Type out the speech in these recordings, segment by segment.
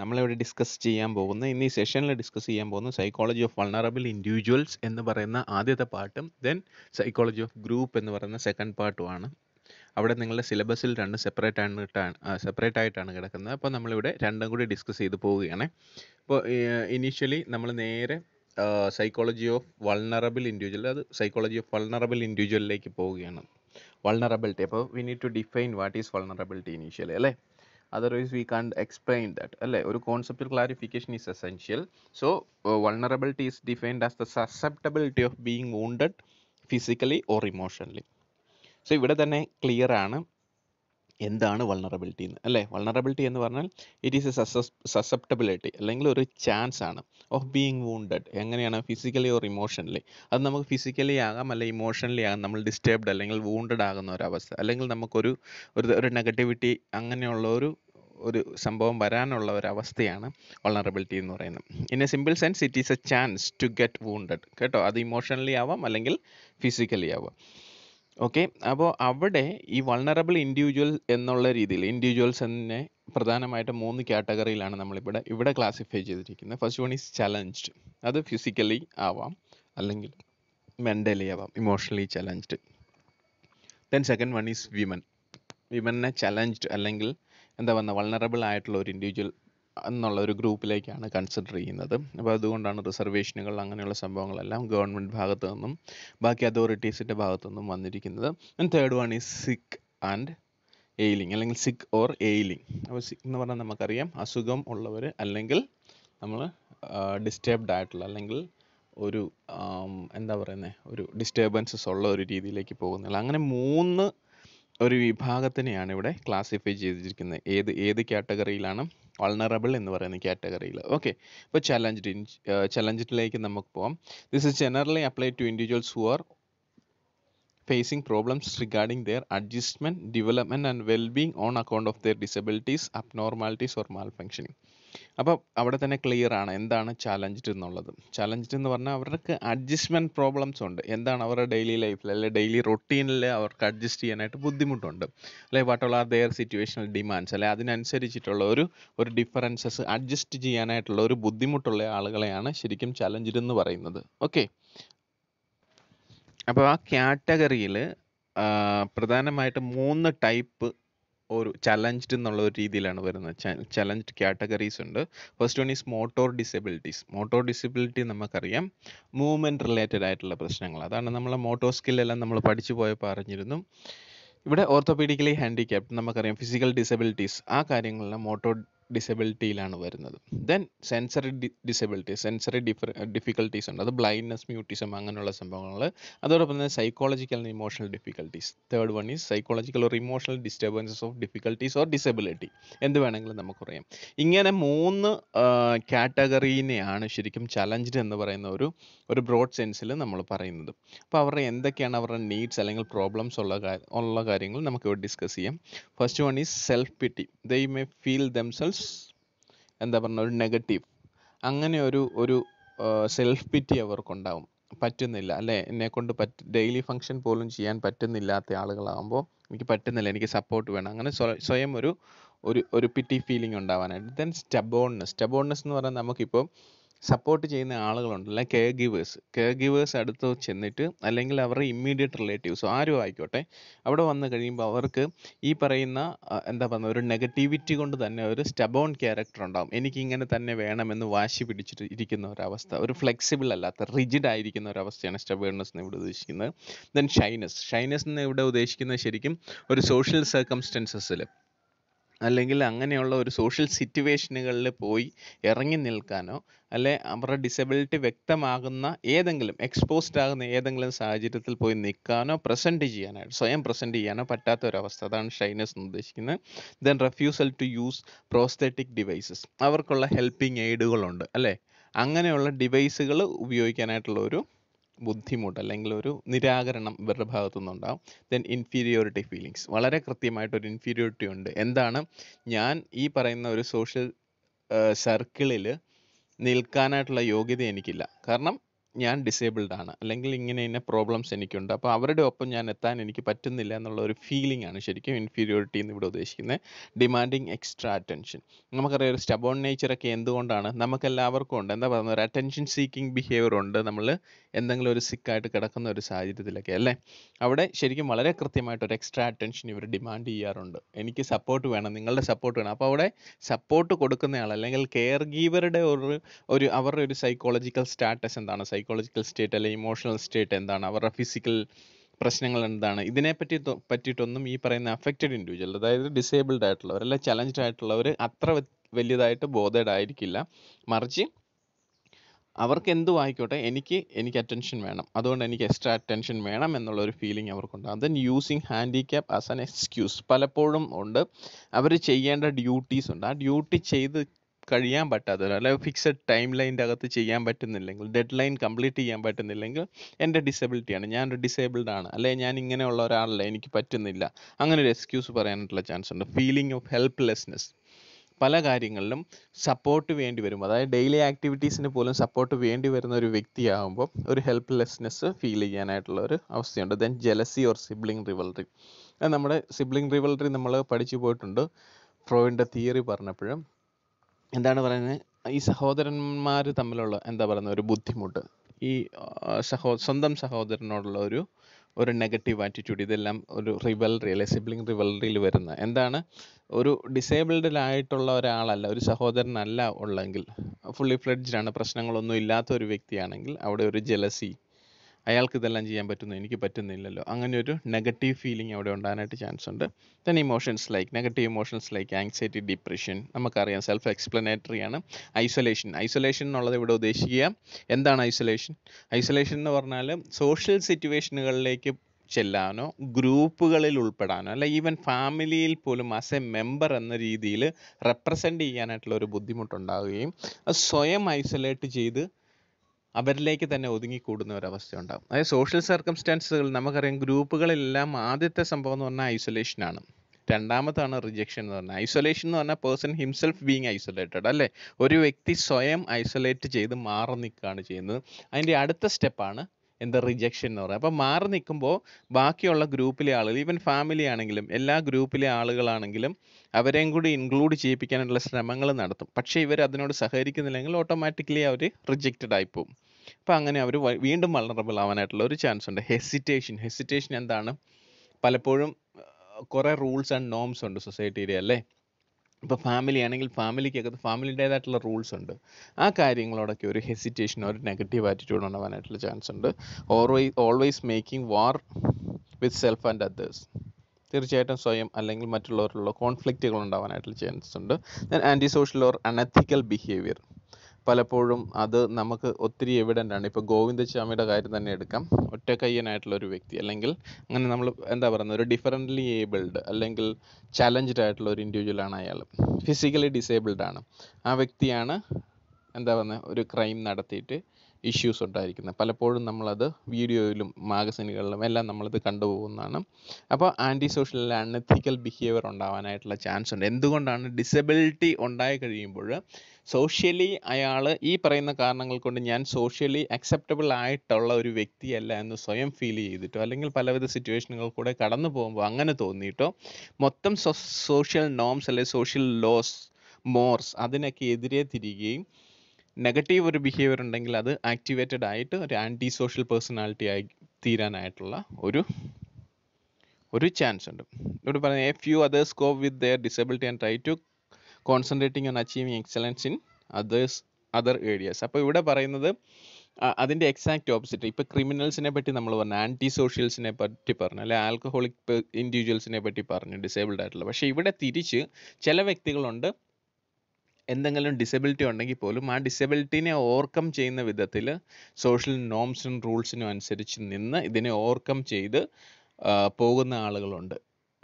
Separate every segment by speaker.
Speaker 1: നമ്മളിവിടെ ഡിസ്കസ് ചെയ്യാൻ പോകുന്ന ഇന്ന് ഈ സെഷനിൽ ഡിസ്കസ് ചെയ്യാൻ പോകുന്ന സൈക്കോളജി ഓഫ് വൾണറബിൾ ഇൻഡിവിജ്വൽസ് എന്ന് പറയുന്ന ആദ്യത്തെ പാർട്ടും ദെൻ സൈക്കോളജി ഓഫ് ഗ്രൂപ്പ് എന്ന് പറയുന്ന സെക്കൻഡ് പാർട്ടുമാണ് അവിടെ നിങ്ങളുടെ സിലബസിൽ രണ്ട് സെപ്പറേറ്റ് ആയിട്ടാണ് സെപ്പറേറ്റ് ആയിട്ടാണ് കിടക്കുന്നത് അപ്പോൾ നമ്മളിവിടെ രണ്ടും കൂടി ഡിസ്കസ് ചെയ്ത് പോവുകയാണ് ഇപ്പോൾ ഇനീഷ്യലി നമ്മൾ നേരെ സൈക്കോളജി ഓഫ് വൾണറബിൾ ഇൻഡിവിജ്വൽ അത് സൈക്കോളജി ഓഫ് വൾണറബിൾ ഇൻഡിവിജ്വലിലേക്ക് പോവുകയാണ് വൾണറബിലിറ്റി അപ്പോൾ we need to define what is vulnerability initially അല്ലേ otherwise we can explain that അല്ലേ ഒരു concept clarification is essential so vulnerability is defined as the susceptibility of being wounded physically or emotionally so ഇവിടെ തന്നെ clear ആണ് എന്താണ് vulnerability എന്ന് അല്ലേ vulnerability എന്ന് പറഞ്ഞാൽ ഇറ്റ് ഈസ് എ സസെപ്റ്റബിലിറ്റി അല്ലെങ്കിൽ ഒരു ചാൻസ് ആണ് ഓഫ് ബീങ് വൂണ്ടഡ് എങ്ങനെയാണ് ഫിസിക്കലി ഓർ ഇമോഷണലി അത് നമുക്ക് ഫിസിക്കലി ആകാം അല്ലെങ്കിൽ ഇമോഷണലി ആകാം നമ്മൾ ഡിസ്റ്റേബ്ഡ് അല്ലെങ്കിൽ വൂണ്ടഡ് ആകുന്ന ഒരവസ്ഥ അല്ലെങ്കിൽ നമുക്കൊരു ഒരു ഒരു നെഗറ്റിവിറ്റി അങ്ങനെയുള്ള ഒരു ഒരു സംഭവം വരാനുള്ള ഒരു അവസ്ഥയാണ് വളണറബിലിറ്റി എന്ന് പറയുന്നത് in a simple sense it is a chance to get wounded കേട്ടോ അത് ഇമോഷണലി ആവാം അല്ലെങ്കിൽ ഫിസിക്കലി ആവാം ഓക്കെ അപ്പോൾ അവിടെ ഈ വൾണറബിൾ ഇൻഡിവിജ്വൽ എന്നുള്ള രീതിയിൽ ഇൻഡിവിജ്വൽസ് എന്നെ പ്രധാനമായിട്ട് മൂന്ന് കാറ്റഗറിയിലാണ് നമ്മളിവിടെ ഇവിടെ ക്ലാസിഫൈ ചെയ്തിരിക്കുന്നത് ഫസ്റ്റ് വൺ ഈസ് ചലഞ്ച്ഡ് അത് ഫിസിക്കലി ആവാം അല്ലെങ്കിൽ മെൻ്റലി ആവാം emotionally challenged then second one is women വിമനെ ചലഞ്ച്ഡ് അല്ലെങ്കിൽ എന്താ പറയുക വൾണറബിൾ ആയിട്ടുള്ള ഒരു ഇൻഡിവിജ്വൽ എന്നുള്ള ഒരു ഗ്രൂപ്പിലേക്കാണ് കൺസിഡർ ചെയ്യുന്നത് അപ്പോൾ അതുകൊണ്ടാണ് റിസർവേഷനുകൾ അങ്ങനെയുള്ള സംഭവങ്ങളെല്ലാം ഗവൺമെൻറ് ഭാഗത്തു നിന്നും ബാക്കി അതോറിറ്റീസിൻ്റെ ഭാഗത്തു നിന്നും വന്നിരിക്കുന്നത് and third one is sick and ailing അല്ലെങ്കിൽ സിക്ക് ഓർ എയിലിംഗ് അപ്പോൾ സിക്ക് എന്ന് പറഞ്ഞാൽ നമുക്കറിയാം അസുഖം ഉള്ളവർ അല്ലെങ്കിൽ നമ്മൾ ഡിസ്റ്റേബ്ഡ് ആയിട്ടുള്ള അല്ലെങ്കിൽ ഒരു എന്താ പറയുന്നത് ഒരു ഡിസ്റ്റർബൻസസ് ഉള്ള ഒരു രീതിയിലേക്ക് പോകുന്നില്ല അങ്ങനെ മൂന്ന് ഒരു വിഭാഗത്തിനെയാണ് ഇവിടെ ക്ലാസിഫൈ ചെയ്തിരിക്കുന്നത് ഏത് ഏത് കാറ്റഗറിയിലാണ് vulnerable എന്ന് പറയുന്ന കാറ്റഗറിയിൽ ഓക്കെ ഇപ്പോൾ challenged ചലഞ്ചിലേക്ക് നമുക്ക് പോവാം this is generally applied to individuals who are facing problems regarding their adjustment, development, and well being on account of their disabilities, abnormalities, or malfunctioning. അപ്പോൾ അവിടെ തന്നെ ക്ലിയർ ആണ് എന്താണ് ചലഞ്ച്ഡ് എന്നുള്ളത് ചലഞ്ച്ഡ് എന്ന് പറഞ്ഞാൽ അവർക്ക് അഡ്ജസ്റ്റ്മെൻറ്റ് പ്രോബ്ലംസ് ഉണ്ട് എന്താണ് അവരുടെ ഡെയിലി ലൈഫിൽ അല്ലെങ്കിൽ ഡെയിലി റൊട്ടീനിൽ അവർക്ക് അഡ്ജസ്റ്റ് ചെയ്യാനായിട്ട് ബുദ്ധിമുട്ടുണ്ട് അല്ലെ വാട്ടുള്ള ഓൾ ദെയർ സിറ്റുവേഷണൽ ഡിമാൻഡ്സ് അല്ലെ അതിനനുസരിച്ചിട്ടുള്ള ഒരു ഒരു ഡിഫറൻസസ് അഡ്ജസ്റ്റ് ചെയ്യാനായിട്ടുള്ള ഒരു ബുദ്ധിമുട്ടുള്ള ആളുകളെയാണ് ശരിക്കും ചലഞ്ച്ഡ് എന്ന് പറയുന്നത് ഓക്കെ അപ്പോൾ ആ കാറ്റഗറിയിൽ പ്രധാനമായിട്ട് മൂന്ന് ടൈപ്പ് ഒരു ചലഞ്ച്ഡ് എന്നുള്ള ഒരു രീതിയിലാണ് വരുന്നത് ചലഞ്ച്ഡ് കാറ്റഗറീസ് ഉണ്ട് first one is motor disabilities motor disability നമുക്കറിയാം മൂവ്മെൻറ്റ് റിലേറ്റഡ് ആയിട്ടുള്ള പ്രശ്നങ്ങൾ അതാണ് നമ്മളെ മോട്ടോർ സ്കില്ലെല്ലാം നമ്മൾ പഠിച്ചു പോയപ്പോൾ അറിഞ്ഞിരുന്നു ഇവിടെ ഓർത്തോപീഡിക്കലി ഹാൻഡിക്യാപ്ഡ് നമുക്കറിയാം ഫിസിക്കൽ ഡിസബിലിറ്റീസ് ആ കാര്യങ്ങളെല്ലാം മോട്ടോർ ഡിസബിലിറ്റിയിലാണ് വരുന്നത് then sensory disability sensory differ difficulties ഉണ്ട് അത് ബ്ലൈൻഡ്നെസ് മ്യൂട്ടിസം അങ്ങനെയുള്ള സംഭവങ്ങൾ അതോടൊപ്പം തന്നെ psychological and emotional difficulties third one is psychological or emotional disturbances of difficulties or disability എന്ത് വേണമെങ്കിലും നമുക്കറിയാം ഇങ്ങനെ മൂന്ന് കാറ്റഗറീനെയാണ് ശരിക്കും ചലഞ്ച്ഡ് എന്ന് പറയുന്ന ഒരു ഒരു ബ്രോഡ് സെൻസിൽ നമ്മൾ പറയുന്നത് അപ്പോൾ അവരുടെ എന്തൊക്കെയാണ് അവരുടെ നീഡ്സ് അല്ലെങ്കിൽ പ്രോബ്ലംസ് ഉള്ള ഉള്ള കാര്യങ്ങൾ നമുക്ക് ഡിസ്കസ് ചെയ്യാം first one is self pity they may feel themselves self എന്താ പറഞ്ഞ ഒരു നെഗറ്റീവ് അങ്ങനെ ഒരു ഒരു സെൽഫ് പിറ്റി അവർക്കുണ്ടാവും പറ്റുന്നില്ല അല്ലെ എന്നെ കൊണ്ട് പറ്റ ഡെയിലി ഫങ്ഷൻ പോലും ചെയ്യാൻ പറ്റുന്നില്ലാത്ത ആളുകളാകുമ്പോൾ എനിക്ക് പറ്റുന്നില്ല എനിക്ക് സപ്പോർട്ട് വേണം അങ്ങനെ സ്വയം ഒരു ഒരു ഒരു പിറ്റി ഫീലിംഗ് ഉണ്ടാവാനായിട്ട് ദെൻ സ്റ്റബോൺനെസ് സ്റ്റബോൺനെസ് എന്ന് പറഞ്ഞാൽ നമുക്കിപ്പോൾ സപ്പോർട്ട് ചെയ്യുന്ന ആളുകളുണ്ട് അല്ലെങ്കിൽ കെയർ ഗിവേഴ്സ് കെയർ ഗിവേഴ്സ് അടുത്ത് ചെന്നിട്ട് അല്ലെങ്കിൽ അവരുടെ ഇമ്മീഡിയറ്റ് റിലേറ്റീവ്സോ ആരും ആയിക്കോട്ടെ അവിടെ വന്നു കഴിയുമ്പോൾ അവർക്ക് ഈ പറയുന്ന എന്താ പറയുക ഒരു നെഗറ്റിവിറ്റി കൊണ്ട് തന്നെ ഒരു സ്റ്റബോൺ ക്യാരക്ടർ ഉണ്ടാകും ഇങ്ങനെ തന്നെ വേണമെന്ന് വാശി പിടിച്ചിട്ട് ഇരിക്കുന്ന ഒരവസ്ഥ ഒരു ഫ്ലെക്സിബിൾ അല്ലാത്ത റിജിഡ് ആയിരിക്കുന്ന ഒരവസ്ഥയാണ് സ്റ്റബേൺനെസ് എന്ന് ഇവിടെ ഉദ്ദേശിക്കുന്നത് ദെൻ ഷൈനസ് ഷൈനസ് എന്ന് ഇവിടെ ഉദ്ദേശിക്കുന്നത് ശരിക്കും ഒരു സോഷ്യൽ സർക്കംസ്റ്റൻസസിൽ അല്ലെങ്കിൽ അങ്ങനെയുള്ള ഒരു സോഷ്യൽ സിറ്റുവേഷനുകളിൽ പോയി ഇറങ്ങി നിൽക്കാനോ അല്ലെ അവരുടെ ഡിസബിലിറ്റി വ്യക്തമാകുന്ന ഏതെങ്കിലും എക്സ്പോസ്ഡ് ആകുന്ന ഏതെങ്കിലും സാഹചര്യത്തിൽ പോയി നിൽക്കാനോ പ്രസൻറ്റ് ചെയ്യാനായിട്ട് സ്വയം പ്രസൻറ്റ് ചെയ്യാനോ പറ്റാത്ത അവസ്ഥ അതാണ് ഷൈനസ് എന്ന് ഉദ്ദേശിക്കുന്നത് then refusal to use prosthetic devices അവർക്കുള്ള ഹെൽപ്പിംഗ് എയ്ഡുകളുണ്ട് അല്ലേ അങ്ങനെയുള്ള ഡിവൈസുകൾ ഉപയോഗിക്കാനായിട്ടുള്ള ഒരു ബുദ്ധിമുട്ട് അല്ലെങ്കിൽ ഒരു നിരാകരണം ഇവരുടെ ഭാഗത്തുനിന്ന് നിന്നുണ്ടാവും ദെൻ ഇൻഫീരിയോറിറ്റി ഫീലിങ്സ് വളരെ ഒരു ഇൻഫീരിയോറിറ്റി ഉണ്ട് എന്താണ് ഞാൻ ഈ പറയുന്ന ഒരു സോഷ്യൽ സർക്കിളിൽ നിൽക്കാനായിട്ടുള്ള യോഗ്യത എനിക്കില്ല കാരണം ഞാൻ ഡിസേബിൾഡ് ആണ് അല്ലെങ്കിൽ ഇങ്ങനെ ഇങ്ങനെ പ്രോബ്ലംസ് എനിക്കുണ്ട് അപ്പോൾ അവരുടെ ഒപ്പം ഞാൻ എത്താൻ എനിക്ക് പറ്റുന്നില്ല എന്നുള്ള ഒരു ഫീലിംഗ് ആണ് ശരിക്കും ഇൻഫീരിയോറിറ്റി എന്ന് ഇവിടെ ഉദ്ദേശിക്കുന്നത് ഡിമാൻഡിങ് എക്സ്ട്രാ അറ്റൻഷൻ നമുക്കറിയാം ഒരു സ്റ്റബോൺ നേച്ചറൊക്കെ എന്തുകൊണ്ടാണ് നമുക്കെല്ലാവർക്കും ഉണ്ട് എന്താ പറയുന്നത് ഒരു അറ്റൻഷൻ സീക്കിംഗ് ബിഹേവിയർ ഉണ്ട് നമ്മൾ എന്തെങ്കിലും ഒരു സിക്കായിട്ട് കിടക്കുന്ന ഒരു സാഹചര്യത്തിലൊക്കെ അല്ലേ അവിടെ ശരിക്കും വളരെ കൃത്യമായിട്ട് ഒരു എക്സ്ട്രാ അറ്റൻഷൻ ഇവർ ഡിമാൻഡ് ചെയ്യാറുണ്ട് എനിക്ക് സപ്പോർട്ട് വേണം നിങ്ങളുടെ സപ്പോർട്ട് വേണം അപ്പോൾ അവിടെ സപ്പോർട്ട് കൊടുക്കുന്നയാൾ അല്ലെങ്കിൽ കെയർ ഗീവറുടെ ഒരു ഒരു അവരുടെ ഒരു സൈക്കോളജിക്കൽ സ്റ്റാറ്റസ് എന്താണ് സൈക്കോളജിക്കൽ സ്റ്റേറ്റ് അല്ലെങ്കിൽ ഇമോഷണൽ സ്റ്റേറ്റ് എന്താണ് അവരുടെ ഫിസിക്കൽ പ്രശ്നങ്ങൾ എന്താണ് ഇതിനെ പറ്റി പറ്റിയിട്ടൊന്നും ഈ പറയുന്ന അഫക്റ്റഡ് ഇൻഡിവിജ്വൽ അതായത് ഡിസേബിൾഡ് ആയിട്ടുള്ളവർ അല്ലെങ്കിൽ ചലഞ്ച്ഡ് ആയിട്ടുള്ളവർ അത്ര വലിയതായിട്ട് ബോധേഡ് ആയിരിക്കില്ല മറിച്ച് അവർക്ക് എന്തു വായിക്കോട്ടെ എനിക്ക് എനിക്ക് അറ്റൻഷൻ വേണം അതുകൊണ്ട് എനിക്ക് എക്സ്ട്രാ അറ്റൻഷൻ വേണം എന്നുള്ള ഒരു ഫീലിംഗ് അവർക്കുണ്ട് അതൻ using handicap as an excuse പലപ്പോഴും ഉണ്ട് അവർ ചെയ്യേണ്ട ഡ്യൂട്ടീസ് ഉണ്ട് ആ ഡ്യൂട്ടി ചെയ്ത് കഴിയാൻ പറ്റാത്തവർ അല്ലെ ഫിക്സഡ് ടൈം ലൈൻ്റെ അകത്ത് ചെയ്യാൻ പറ്റുന്നില്ലെങ്കിൽ ഡെഡ് ലൈൻ കംപ്ലീറ്റ് ചെയ്യാൻ പറ്റുന്നില്ലെങ്കിൽ എൻ്റെ ഡിസബിലിറ്റിയാണ് ഞാനൊരു ഡിസേബിൾഡ് ആണ് അല്ലെ ഞാൻ ഇങ്ങനെയുള്ള ഒരാളല്ല എനിക്ക് പറ്റുന്നില്ല അങ്ങനെ ഒരു എക്സ്ക്യൂസ് പറയാനായിട്ടുള്ള ചാൻസ് ഉണ്ട് ഫീലിംഗ് ഓഫ് ഹെൽപ്ലെസ്നെസ് പല കാര്യങ്ങളിലും സപ്പോർട്ട് വേണ്ടി വരും അതായത് ഡെയിലി ആക്ടിവിറ്റീസിന് പോലും സപ്പോർട്ട് വേണ്ടി വരുന്ന ഒരു വ്യക്തിയാകുമ്പോൾ ഒരു ഹെൽപ്ലെസ്നെസ് ഫീൽ ചെയ്യാനായിട്ടുള്ള ഒരു അവസ്ഥയുണ്ട് then jealousy or sibling rivalry അത് നമ്മുടെ സിബ്ലിംഗ് റിവൽറി നമ്മൾ പഠിച്ചു പോയിട്ടുണ്ട് ഫ്രോയിൻ്റെ തിയറി പറഞ്ഞപ്പോഴും എന്താണ് പറയുന്നത് ഈ സഹോദരന്മാർ തമ്മിലുള്ള എന്താ പറയുന്ന ഒരു ബുദ്ധിമുട്ട് ഈ സഹോ സ്വന്തം സഹോദരനോടുള്ള ഒരു ഒരു നെഗറ്റീവ് ആറ്റിറ്റ്യൂഡ് ഇതെല്ലാം ഒരു റിവൽറി അല്ലെ സിബ്ലിംഗ് റിവൽറിയിൽ വരുന്ന എന്താണ് ഒരു ഡിസേബിൾഡിലായിട്ടുള്ള ഒരാളല്ല ഒരു സഹോദരനല്ല ഉള്ളെങ്കിൽ ഫുള്ളി ആണ് പ്രശ്നങ്ങളൊന്നും ഇല്ലാത്ത ഒരു വ്യക്തിയാണെങ്കിൽ അവിടെ ഒരു ജലസി അയാൾക്ക് ഇതെല്ലാം ചെയ്യാൻ പറ്റുന്നു എനിക്ക് പറ്റുന്നില്ലല്ലോ അങ്ങനെ ഒരു നെഗറ്റീവ് ഫീലിംഗ് അവിടെ ഉണ്ടാകാനായിട്ട് ചാൻസ് ഉണ്ട് then emotions like negative emotions like anxiety depression നമുക്കറിയാം സെൽഫ് എക്സ്പ്ലനേറ്ററി ആണ് ഐസൊലേഷൻ ഐസൊലേഷൻ എന്നുള്ളത് ഇവിടെ ഉദ്ദേശിക്കുക എന്താണ് ഐസൊലേഷൻ ഐസൊലേഷൻ എന്ന് പറഞ്ഞാൽ സോഷ്യൽ സിറ്റുവേഷനുകളിലേക്ക് ചെല്ലാനോ ഗ്രൂപ്പുകളിൽ ഉൾപ്പെടാനോ അല്ല ഈവൻ ഫാമിലിയിൽ പോലും ആസ് എ മെമ്പർ എന്ന രീതിയിൽ റെപ്രസെൻ്റ് ചെയ്യാനായിട്ടുള്ള ഒരു ബുദ്ധിമുട്ടുണ്ടാവുകയും സ്വയം ഐസൊലേറ്റ് ചെയ്ത് അവരിലേക്ക് തന്നെ ഒതുങ്ങിക്കൂടുന്ന ഒരവസ്ഥ ഉണ്ടാകും അതായത് സോഷ്യൽ സർക്കംസ്റ്റാൻസുകൾ നമുക്കറിയാം ഗ്രൂപ്പുകളിലെല്ലാം ആദ്യത്തെ സംഭവം എന്ന് പറഞ്ഞാൽ ഐസൊലേഷനാണ് രണ്ടാമത്താണ് റിജക്ഷൻ എന്ന് പറഞ്ഞാൽ ഐസൊലേഷൻ എന്ന് പറഞ്ഞാൽ പേഴ്സൺ ഹിംസെൽഫ് ബീങ് ഐസൊലേറ്റഡ് അല്ലേ ഒരു വ്യക്തി സ്വയം ഐസൊലേറ്റ് ചെയ്ത് മാറി നിൽക്കുകയാണ് ചെയ്യുന്നത് അതിൻ്റെ അടുത്ത സ്റ്റെപ്പാണ് എന്താ റിജക്ഷൻ എന്ന് പറയുക അപ്പോൾ മാറി നിൽക്കുമ്പോൾ ബാക്കിയുള്ള ഗ്രൂപ്പിലെ ആളുകൾ ഈവൻ ഫാമിലി ആണെങ്കിലും എല്ലാ ഗ്രൂപ്പിലെ ആളുകളാണെങ്കിലും അവരെയും കൂടി ഇൻക്ലൂഡ് ചെയ്യിപ്പിക്കാനുള്ള ശ്രമങ്ങൾ നടത്തും പക്ഷേ ഇവർ അതിനോട് സഹകരിക്കുന്നില്ലെങ്കിൽ ഓട്ടോമാറ്റിക്കലി അവർ റിജക്റ്റഡ് ആയിപ്പോവും അപ്പോൾ അങ്ങനെ അവർ വീണ്ടും വളറബിൾ ആവാനായിട്ടുള്ള ഒരു ചാൻസ് ഉണ്ട് ഹെസിറ്റേഷൻ ഹെസിറ്റേഷൻ എന്താണ് പലപ്പോഴും കുറേ റൂൾസ് ആൻഡ് നോംസ് ഉണ്ട് സൊസൈറ്റിയിലെ അല്ലേ ഇപ്പോൾ ഫാമിലി ആണെങ്കിൽ ഫാമിലിക്കകത്ത് ഫാമിലിൻ്റേതായിട്ടുള്ള റൂൾസ് ഉണ്ട് ആ കാര്യങ്ങളോടൊക്കെ ഒരു ഹെസിറ്റേഷൻ ഒരു നെഗറ്റീവ് ആറ്റിറ്റ്യൂഡ് ഉണ്ടാവാനായിട്ടുള്ള ചാൻസ് ഉണ്ട് always always making war with self and others തീർച്ചയായിട്ടും സ്വയം അല്ലെങ്കിൽ മറ്റുള്ളവരിലുള്ള കോൺഫ്ലിക്റ്റുകൾ ഉണ്ടാവാനായിട്ടുള്ള ചാൻസ് ഉണ്ട് then anti social or unethical behaviour പലപ്പോഴും അത് നമുക്ക് ഒത്തിരി എവിഡൻ്റ് ആണ് ഇപ്പോൾ ഗോവിന്ദസ്വാമിയുടെ കാര്യം തന്നെ എടുക്കാം ഒറ്റക്കയ്യനായിട്ടുള്ള ഒരു വ്യക്തി അല്ലെങ്കിൽ അങ്ങനെ നമ്മൾ എന്താ പറയുന്നത് ഒരു ഡിഫറൻ്റ്ലി ഏബിൾഡ് അല്ലെങ്കിൽ ചലഞ്ച്ഡ് ആയിട്ടുള്ള ഒരു ഇൻഡിവിജ്വൽ ആണ് അയാൾ ഫിസിക്കലി ഡിസേബിൾഡ് ആണ് ആ വ്യക്തിയാണ് എന്താ പറയുന്നത് ഒരു ക്രൈം നടത്തിയിട്ട് ഇഷ്യൂസ് ഉണ്ടായിരിക്കുന്നത് പലപ്പോഴും നമ്മളത് വീഡിയോയിലും മാഗസിനുകളിലും എല്ലാം നമ്മളത് കണ്ടുപോകുന്നതാണ് അപ്പോൾ ആൻറ്റി സോഷ്യൽ അനെത്തിക്കൽ ബിഹേവിയർ ഉണ്ടാവാനായിട്ടുള്ള ചാൻസ് ഉണ്ട് എന്തുകൊണ്ടാണ് ഡിസബിലിറ്റി ഉണ്ടായി കഴിയുമ്പോൾ സോഷ്യലി അയാൾ ഈ പറയുന്ന കാരണങ്ങൾ കൊണ്ട് ഞാൻ സോഷ്യലി അക്സെപ്റ്റബിൾ ആയിട്ടുള്ള ഒരു വ്യക്തിയല്ല എന്ന് സ്വയം ഫീൽ ചെയ്തിട്ടോ അല്ലെങ്കിൽ പലവിധ സിറ്റുവേഷനുകൾ കൂടെ കടന്നു പോകുമ്പോൾ അങ്ങനെ തോന്നിയിട്ടോ മൊത്തം സോഷ്യൽ നോംസ് അല്ലെങ്കിൽ സോഷ്യൽ ലോസ് മോർസ് അതിനൊക്കെ എതിരെ തിരികുകയും നെഗറ്റീവ് ഒരു ബിഹേവിയർ ഉണ്ടെങ്കിൽ അത് ആക്ടിവേറ്റഡ് ആയിട്ട് ഒരു ആൻറ്റി സോഷ്യൽ പേഴ്സണാലിറ്റി ആയി തീരാനായിട്ടുള്ള ഒരു ഒരു ചാൻസ് ഉണ്ട് ഇവിടെ പറയുന്നത് few others cope with their disability and try to concentrating on achieving excellence in others other areas അപ്പോൾ ഇവിടെ പറയുന്നത് അതിൻ്റെ എക്സാക്റ്റ് ഓപ്പോസിറ്റ് ഇപ്പോൾ ക്രിമിനൽസിനെ പറ്റി നമ്മൾ പറഞ്ഞു ആൻറ്റി സോഷ്യൽസിനെ പറ്റി പറഞ്ഞു അല്ലെ ആൽക്കഹോളിക് ഇൻഡിവിജ്വൽസിനെ പറ്റി പറഞ്ഞു ഡിസേബിൾഡ് ആയിട്ടുള്ള പക്ഷേ ഇവിടെ തിരിച്ച് ചില വ്യക്തികളുണ്ട് എന്തെങ്കിലും ഡിസബിലിറ്റി ഉണ്ടെങ്കിൽ പോലും ആ ഡിസബിലിറ്റിനെ ഓവർകം ചെയ്യുന്ന വിധത്തിൽ സോഷ്യൽ നോംസിനും റൂൾസിനും അനുസരിച്ച് നിന്ന് ഇതിനെ ഓവർകം ചെയ്ത് പോകുന്ന ആളുകളുണ്ട്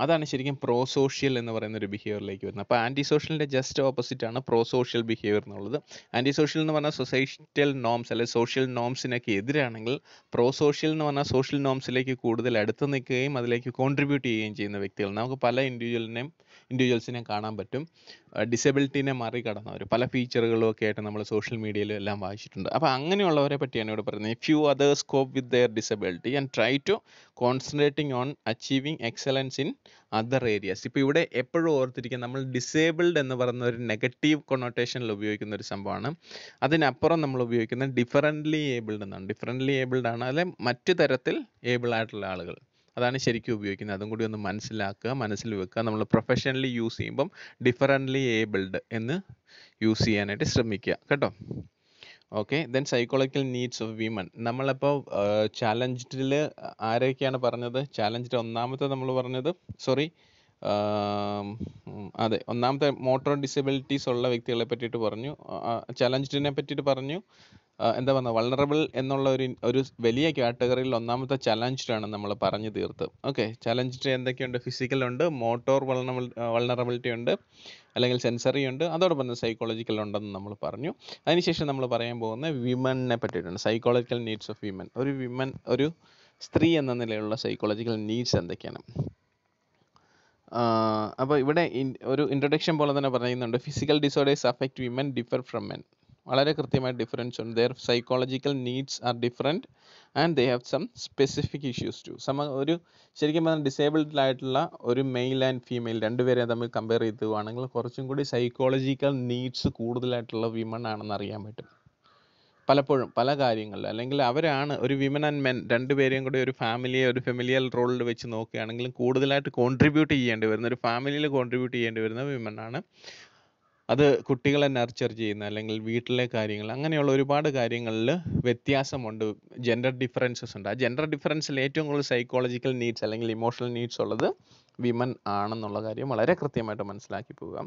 Speaker 1: അതാണ് ശരിക്കും പ്രോ സോഷ്യൽ എന്ന് പറയുന്ന ഒരു ബിഹേവിയറിലേക്ക് വരുന്നത് അപ്പോൾ ആൻറ്റി സോഷ്യലിൻ്റെ ജസ്റ്റ് ഓപ്പോസിറ്റ് ആണ് പ്രോ സോഷ്യൽ ബിഹേവിയർ എന്നുള്ളത് ആൻറ്റി സോഷ്യൽ എന്ന് പറഞ്ഞാൽ സൊസൈറ്റൽ നോംസ് അല്ലെങ്കിൽ സോഷ്യൽ നോംസിനൊക്കെ എതിരാണെങ്കിൽ പ്രോ സോഷ്യൽ എന്ന് പറഞ്ഞാൽ സോഷ്യൽ നോംസിലേക്ക് കൂടുതൽ അടുത്ത് നിൽക്കുകയും അതിലേക്ക് കോൺട്രിബ്യൂട്ട് ചെയ്യുകയും ചെയ്യുന്ന വ്യക്തികൾ നമുക്ക് പല ഇൻഡിവിജ്വലിനെയും ഇൻഡിവിജ്വൽസിനെ കാണാൻ പറ്റും ഡിസബിലിറ്റീനെ മറികടന്നവർ പല ഫീച്ചറുകളും ഒക്കെ ആയിട്ട് നമ്മൾ സോഷ്യൽ മീഡിയയിലും എല്ലാം വായിച്ചിട്ടുണ്ട് അപ്പോൾ അങ്ങനെയുള്ളവരെ പറ്റിയാണ് ഇവിടെ പറയുന്നത് few others cope with their disability and try to concentrating on achieving excellence in other areas ഇപ്പോൾ ഇവിടെ എപ്പോഴും ഓർത്തിരിക്കുക നമ്മൾ ഡിസേബിൾഡ് എന്ന് പറയുന്ന ഒരു നെഗറ്റീവ് കൊണോട്ടേഷനിൽ ഉപയോഗിക്കുന്ന ഒരു സംഭവമാണ് അതിനപ്പുറം നമ്മൾ ഉപയോഗിക്കുന്ന ഡിഫറൻ്റ്ലി ഏബിൾഡ് എന്നാണ് ഡിഫറൻ്റ്ലി ഏബിൾഡ് ആണ് അല്ലെ മറ്റു തരത്തിൽ ഏബിൾ ആയിട്ടുള്ള ആളുകൾ അതാണ് ശരിക്കും ഉപയോഗിക്കുന്നത് അതും കൂടി ഒന്ന് മനസ്സിലാക്കുക മനസ്സിൽ വെക്കുക നമ്മൾ പ്രൊഫഷണലി യൂസ് ചെയ്യുമ്പം ഡിഫറൻ്റ്ലി ഏബിൾഡ് എന്ന് യൂസ് ചെയ്യാനായിട്ട് ശ്രമിക്കുക കേട്ടോ okay then psychological needs of women നമ്മളിപ്പോൾ ചാലഞ്ച്ഡിൽ ആരൊക്കെയാണ് പറഞ്ഞത് ചാലഞ്ച്ഡ് ഒന്നാമത്തെ നമ്മൾ പറഞ്ഞത് സോറി അതെ ഒന്നാമത്തെ മോട്ടോർ ഡിസബിലിറ്റീസ് ഉള്ള വ്യക്തികളെ പറ്റിയിട്ട് പറഞ്ഞു ചലഞ്ചിനെ പറ്റിയിട്ട് പറഞ്ഞു എന്താ പറഞ്ഞ വൾണറബിൾ എന്നുള്ള ഒരു ഒരു വലിയ കാറ്റഗറിയിൽ ഒന്നാമത്തെ ആണ് നമ്മൾ പറഞ്ഞു തീർത്ത് ഓക്കെ ചലഞ്ച്ഡ് എന്തൊക്കെയുണ്ട് ഫിസിക്കൽ ഉണ്ട് മോട്ടോർ വൾണബിൾ വൾണറബിലിറ്റി ഉണ്ട് അല്ലെങ്കിൽ സെൻസറി ഉണ്ട് അതോടൊപ്പം തന്നെ സൈക്കോളജിക്കൽ ഉണ്ടെന്ന് നമ്മൾ പറഞ്ഞു അതിനുശേഷം നമ്മൾ പറയാൻ പോകുന്ന വിമനെ പറ്റിയിട്ടുണ്ട് സൈക്കോളജിക്കൽ നീഡ്സ് ഓഫ് വിമൻ ഒരു വിമൻ ഒരു സ്ത്രീ എന്ന നിലയിലുള്ള സൈക്കോളജിക്കൽ നീഡ്സ് എന്തൊക്കെയാണ് അപ്പോൾ ഇവിടെ ഒരു ഇൻട്രൊഡക്ഷൻ പോലെ തന്നെ പറയുന്നുണ്ട് physical disorders affect women differ from men വളരെ കൃത്യമായ ഡിഫറൻസ് ഉണ്ട് their psychological needs are different and they have some specific issues to സമ ഒരു ശരിക്കും പറഞ്ഞാൽ ഡിസേബിൾഡ് ആയിട്ടുള്ള ഒരു മെയിൽ ആൻഡ് ഫീമെയിൽ രണ്ടുപേരെ തമ്മിൽ കമ്പയർ ചെയ്തുവാണെങ്കിൽ കുറച്ചും കൂടി സൈക്കോളജിക്കൽ നീഡ്സ് കൂടുതലായിട്ടുള്ള വിമൺ ആണെന്ന് അറിയാൻ പറ്റും പലപ്പോഴും പല കാര്യങ്ങളിൽ അല്ലെങ്കിൽ അവരാണ് ഒരു വിമൻ ആൻഡ് മെൻ രണ്ടുപേരെയും കൂടി ഒരു ഫാമിലിയെ ഒരു ഫെമിലിയൽ റോളിൽ വെച്ച് നോക്കുകയാണെങ്കിലും കൂടുതലായിട്ട് കോൺട്രിബ്യൂട്ട് ചെയ്യേണ്ടി വരുന്ന ഒരു ഫാമിലിയിൽ കോൺട്രിബ്യൂട്ട് ചെയ്യേണ്ടി വരുന്ന വിമൻ ആണ് അത് കുട്ടികളെ നർച്ചർ ചെയ്യുന്ന അല്ലെങ്കിൽ വീട്ടിലെ കാര്യങ്ങൾ അങ്ങനെയുള്ള ഒരുപാട് കാര്യങ്ങളിൽ വ്യത്യാസമുണ്ട് ജെൻഡർ ഡിഫറൻസസ് ഉണ്ട് ആ ജെൻഡർ ഡിഫറൻസിൽ ഏറ്റവും കൂടുതൽ സൈക്കോളജിക്കൽ നീഡ്സ് അല്ലെങ്കിൽ ഇമോഷണൽ നീഡ്സ് ഉള്ളത് വിമൻ ആണെന്നുള്ള കാര്യം വളരെ കൃത്യമായിട്ട് മനസ്സിലാക്കി പോവുക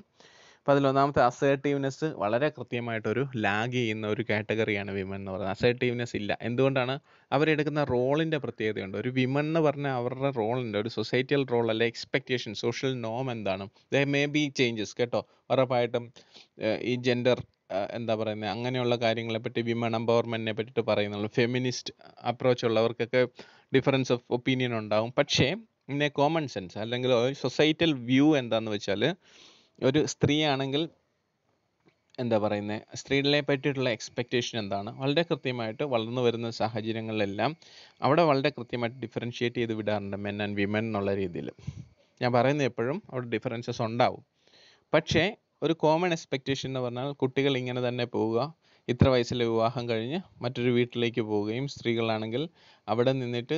Speaker 1: പതിലൊന്നാമത്തെ അസേർട്ടീവ്നെസ് വളരെ കൃത്യമായിട്ടൊരു ലാഗ് ചെയ്യുന്ന ഒരു കാറ്റഗറിയാണ് വിമൻ എന്ന് പറയുന്നത് അസേർട്ടീവ്നെസ് ഇല്ല എന്തുകൊണ്ടാണ് അവരെടുക്കുന്ന റോളിൻ്റെ പ്രത്യേകതയുണ്ട് ഒരു വിമൻ എന്ന് പറഞ്ഞാൽ അവരുടെ റോളുണ്ട് ഒരു സൊസൈറ്റിയൽ റോൾ അല്ലെ എക്സ്പെക്റ്റേഷൻ സോഷ്യൽ നോം എന്താണ് ദ മേ ബി ചേഞ്ചസ് കേട്ടോ ഉറപ്പായിട്ടും ഈ ജെൻഡർ എന്താ പറയുന്നത് അങ്ങനെയുള്ള പറ്റി വിമൺ എംപവർമെൻറ്റിനെ പറ്റിയിട്ട് പറയുന്നുള്ളൂ ഫെമിനിസ്റ്റ് അപ്രോച്ച് ഉള്ളവർക്കൊക്കെ ഡിഫറൻസ് ഓഫ് ഒപ്പീനിയൻ ഉണ്ടാവും പക്ഷേ ഇന്നെ കോമൺ സെൻസ് അല്ലെങ്കിൽ സൊസൈറ്റൽ വ്യൂ എന്താണെന്ന് വെച്ചാൽ ഒരു സ്ത്രീയാണെങ്കിൽ എന്താ പറയുന്നത് സ്ത്രീകളെ പറ്റിയിട്ടുള്ള എക്സ്പെക്റ്റേഷൻ എന്താണ് വളരെ കൃത്യമായിട്ട് വളർന്നു വരുന്ന സാഹചര്യങ്ങളിലെല്ലാം അവിടെ വളരെ കൃത്യമായിട്ട് ഡിഫറൻഷ്യേറ്റ് ചെയ്ത് വിടാറുണ്ട് മെൻ ആൻഡ് വിമൻ എന്നുള്ള രീതിയിൽ ഞാൻ പറയുന്നത് എപ്പോഴും അവിടെ ഡിഫറൻസസ് ഉണ്ടാവും പക്ഷേ ഒരു കോമൺ എക്സ്പെക്റ്റേഷൻ എന്ന് പറഞ്ഞാൽ കുട്ടികൾ ഇങ്ങനെ തന്നെ പോവുക ഇത്ര വയസ്സിൽ വിവാഹം കഴിഞ്ഞ് മറ്റൊരു വീട്ടിലേക്ക് പോവുകയും സ്ത്രീകളാണെങ്കിൽ അവിടെ നിന്നിട്ട്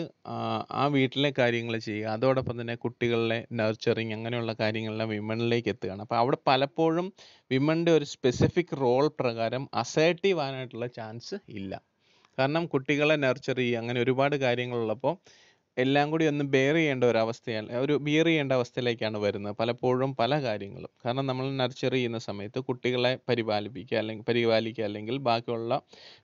Speaker 1: ആ വീട്ടിലെ കാര്യങ്ങൾ ചെയ്യുക അതോടൊപ്പം തന്നെ കുട്ടികളെ നർച്ചറിങ് അങ്ങനെയുള്ള കാര്യങ്ങളെല്ലാം വിമണിലേക്ക് എത്തുകയാണ് അപ്പോൾ അവിടെ പലപ്പോഴും വിമണിൻ്റെ ഒരു സ്പെസിഫിക് റോൾ പ്രകാരം അസേർട്ടീവ് ആകാനായിട്ടുള്ള ചാൻസ് ഇല്ല കാരണം കുട്ടികളെ നർച്ചർ ചെയ്യുക അങ്ങനെ ഒരുപാട് കാര്യങ്ങളുള്ളപ്പോൾ എല്ലാം കൂടി ഒന്ന് ബെയർ ചെയ്യേണ്ട ഒരു അവസ്ഥയാൽ ഒരു ബിയർ ചെയ്യേണ്ട അവസ്ഥയിലേക്കാണ് വരുന്നത് പലപ്പോഴും പല കാര്യങ്ങളും കാരണം നമ്മൾ നർച്ചർ ചെയ്യുന്ന സമയത്ത് കുട്ടികളെ പരിപാലിപ്പിക്കുക അല്ലെങ്കിൽ പരിപാലിക്കുക അല്ലെങ്കിൽ ബാക്കിയുള്ള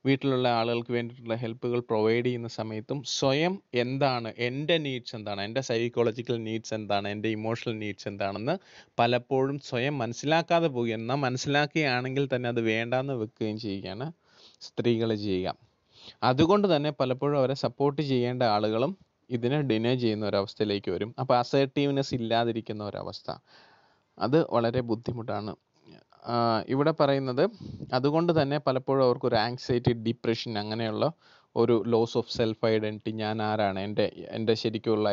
Speaker 1: വീട്ടിലുള്ള ആളുകൾക്ക് വേണ്ടിയിട്ടുള്ള ഹെൽപ്പുകൾ പ്രൊവൈഡ് ചെയ്യുന്ന സമയത്തും സ്വയം എന്താണ് എൻ്റെ നീഡ്സ് എന്താണ് എൻ്റെ സൈക്കോളജിക്കൽ നീഡ്സ് എന്താണ് എൻ്റെ ഇമോഷണൽ നീഡ്സ് എന്താണെന്ന് പലപ്പോഴും സ്വയം മനസ്സിലാക്കാതെ പോകുക എന്നാൽ മനസ്സിലാക്കുകയാണെങ്കിൽ തന്നെ അത് വേണ്ടാന്ന് വെക്കുകയും ചെയ്യുകയാണ് സ്ത്രീകൾ ചെയ്യുക അതുകൊണ്ട് തന്നെ പലപ്പോഴും അവരെ സപ്പോർട്ട് ചെയ്യേണ്ട ആളുകളും ഇതിനെ ഡിനെ ചെയ്യുന്ന ഒരവസ്ഥയിലേക്ക് വരും അപ്പോൾ അസേർട്ടീവ്നെസ് ഇല്ലാതിരിക്കുന്ന ഒരവസ്ഥ അത് വളരെ ബുദ്ധിമുട്ടാണ് ഇവിടെ പറയുന്നത് അതുകൊണ്ട് തന്നെ പലപ്പോഴും അവർക്ക് ഒരു ആങ്സൈറ്റി ഡിപ്രഷൻ അങ്ങനെയുള്ള ഒരു ലോസ് ഓഫ് സെൽഫ് ഐഡൻറ്റി ഞാൻ ആരാണ് എൻ്റെ എൻ്റെ ശരിക്കുള്ള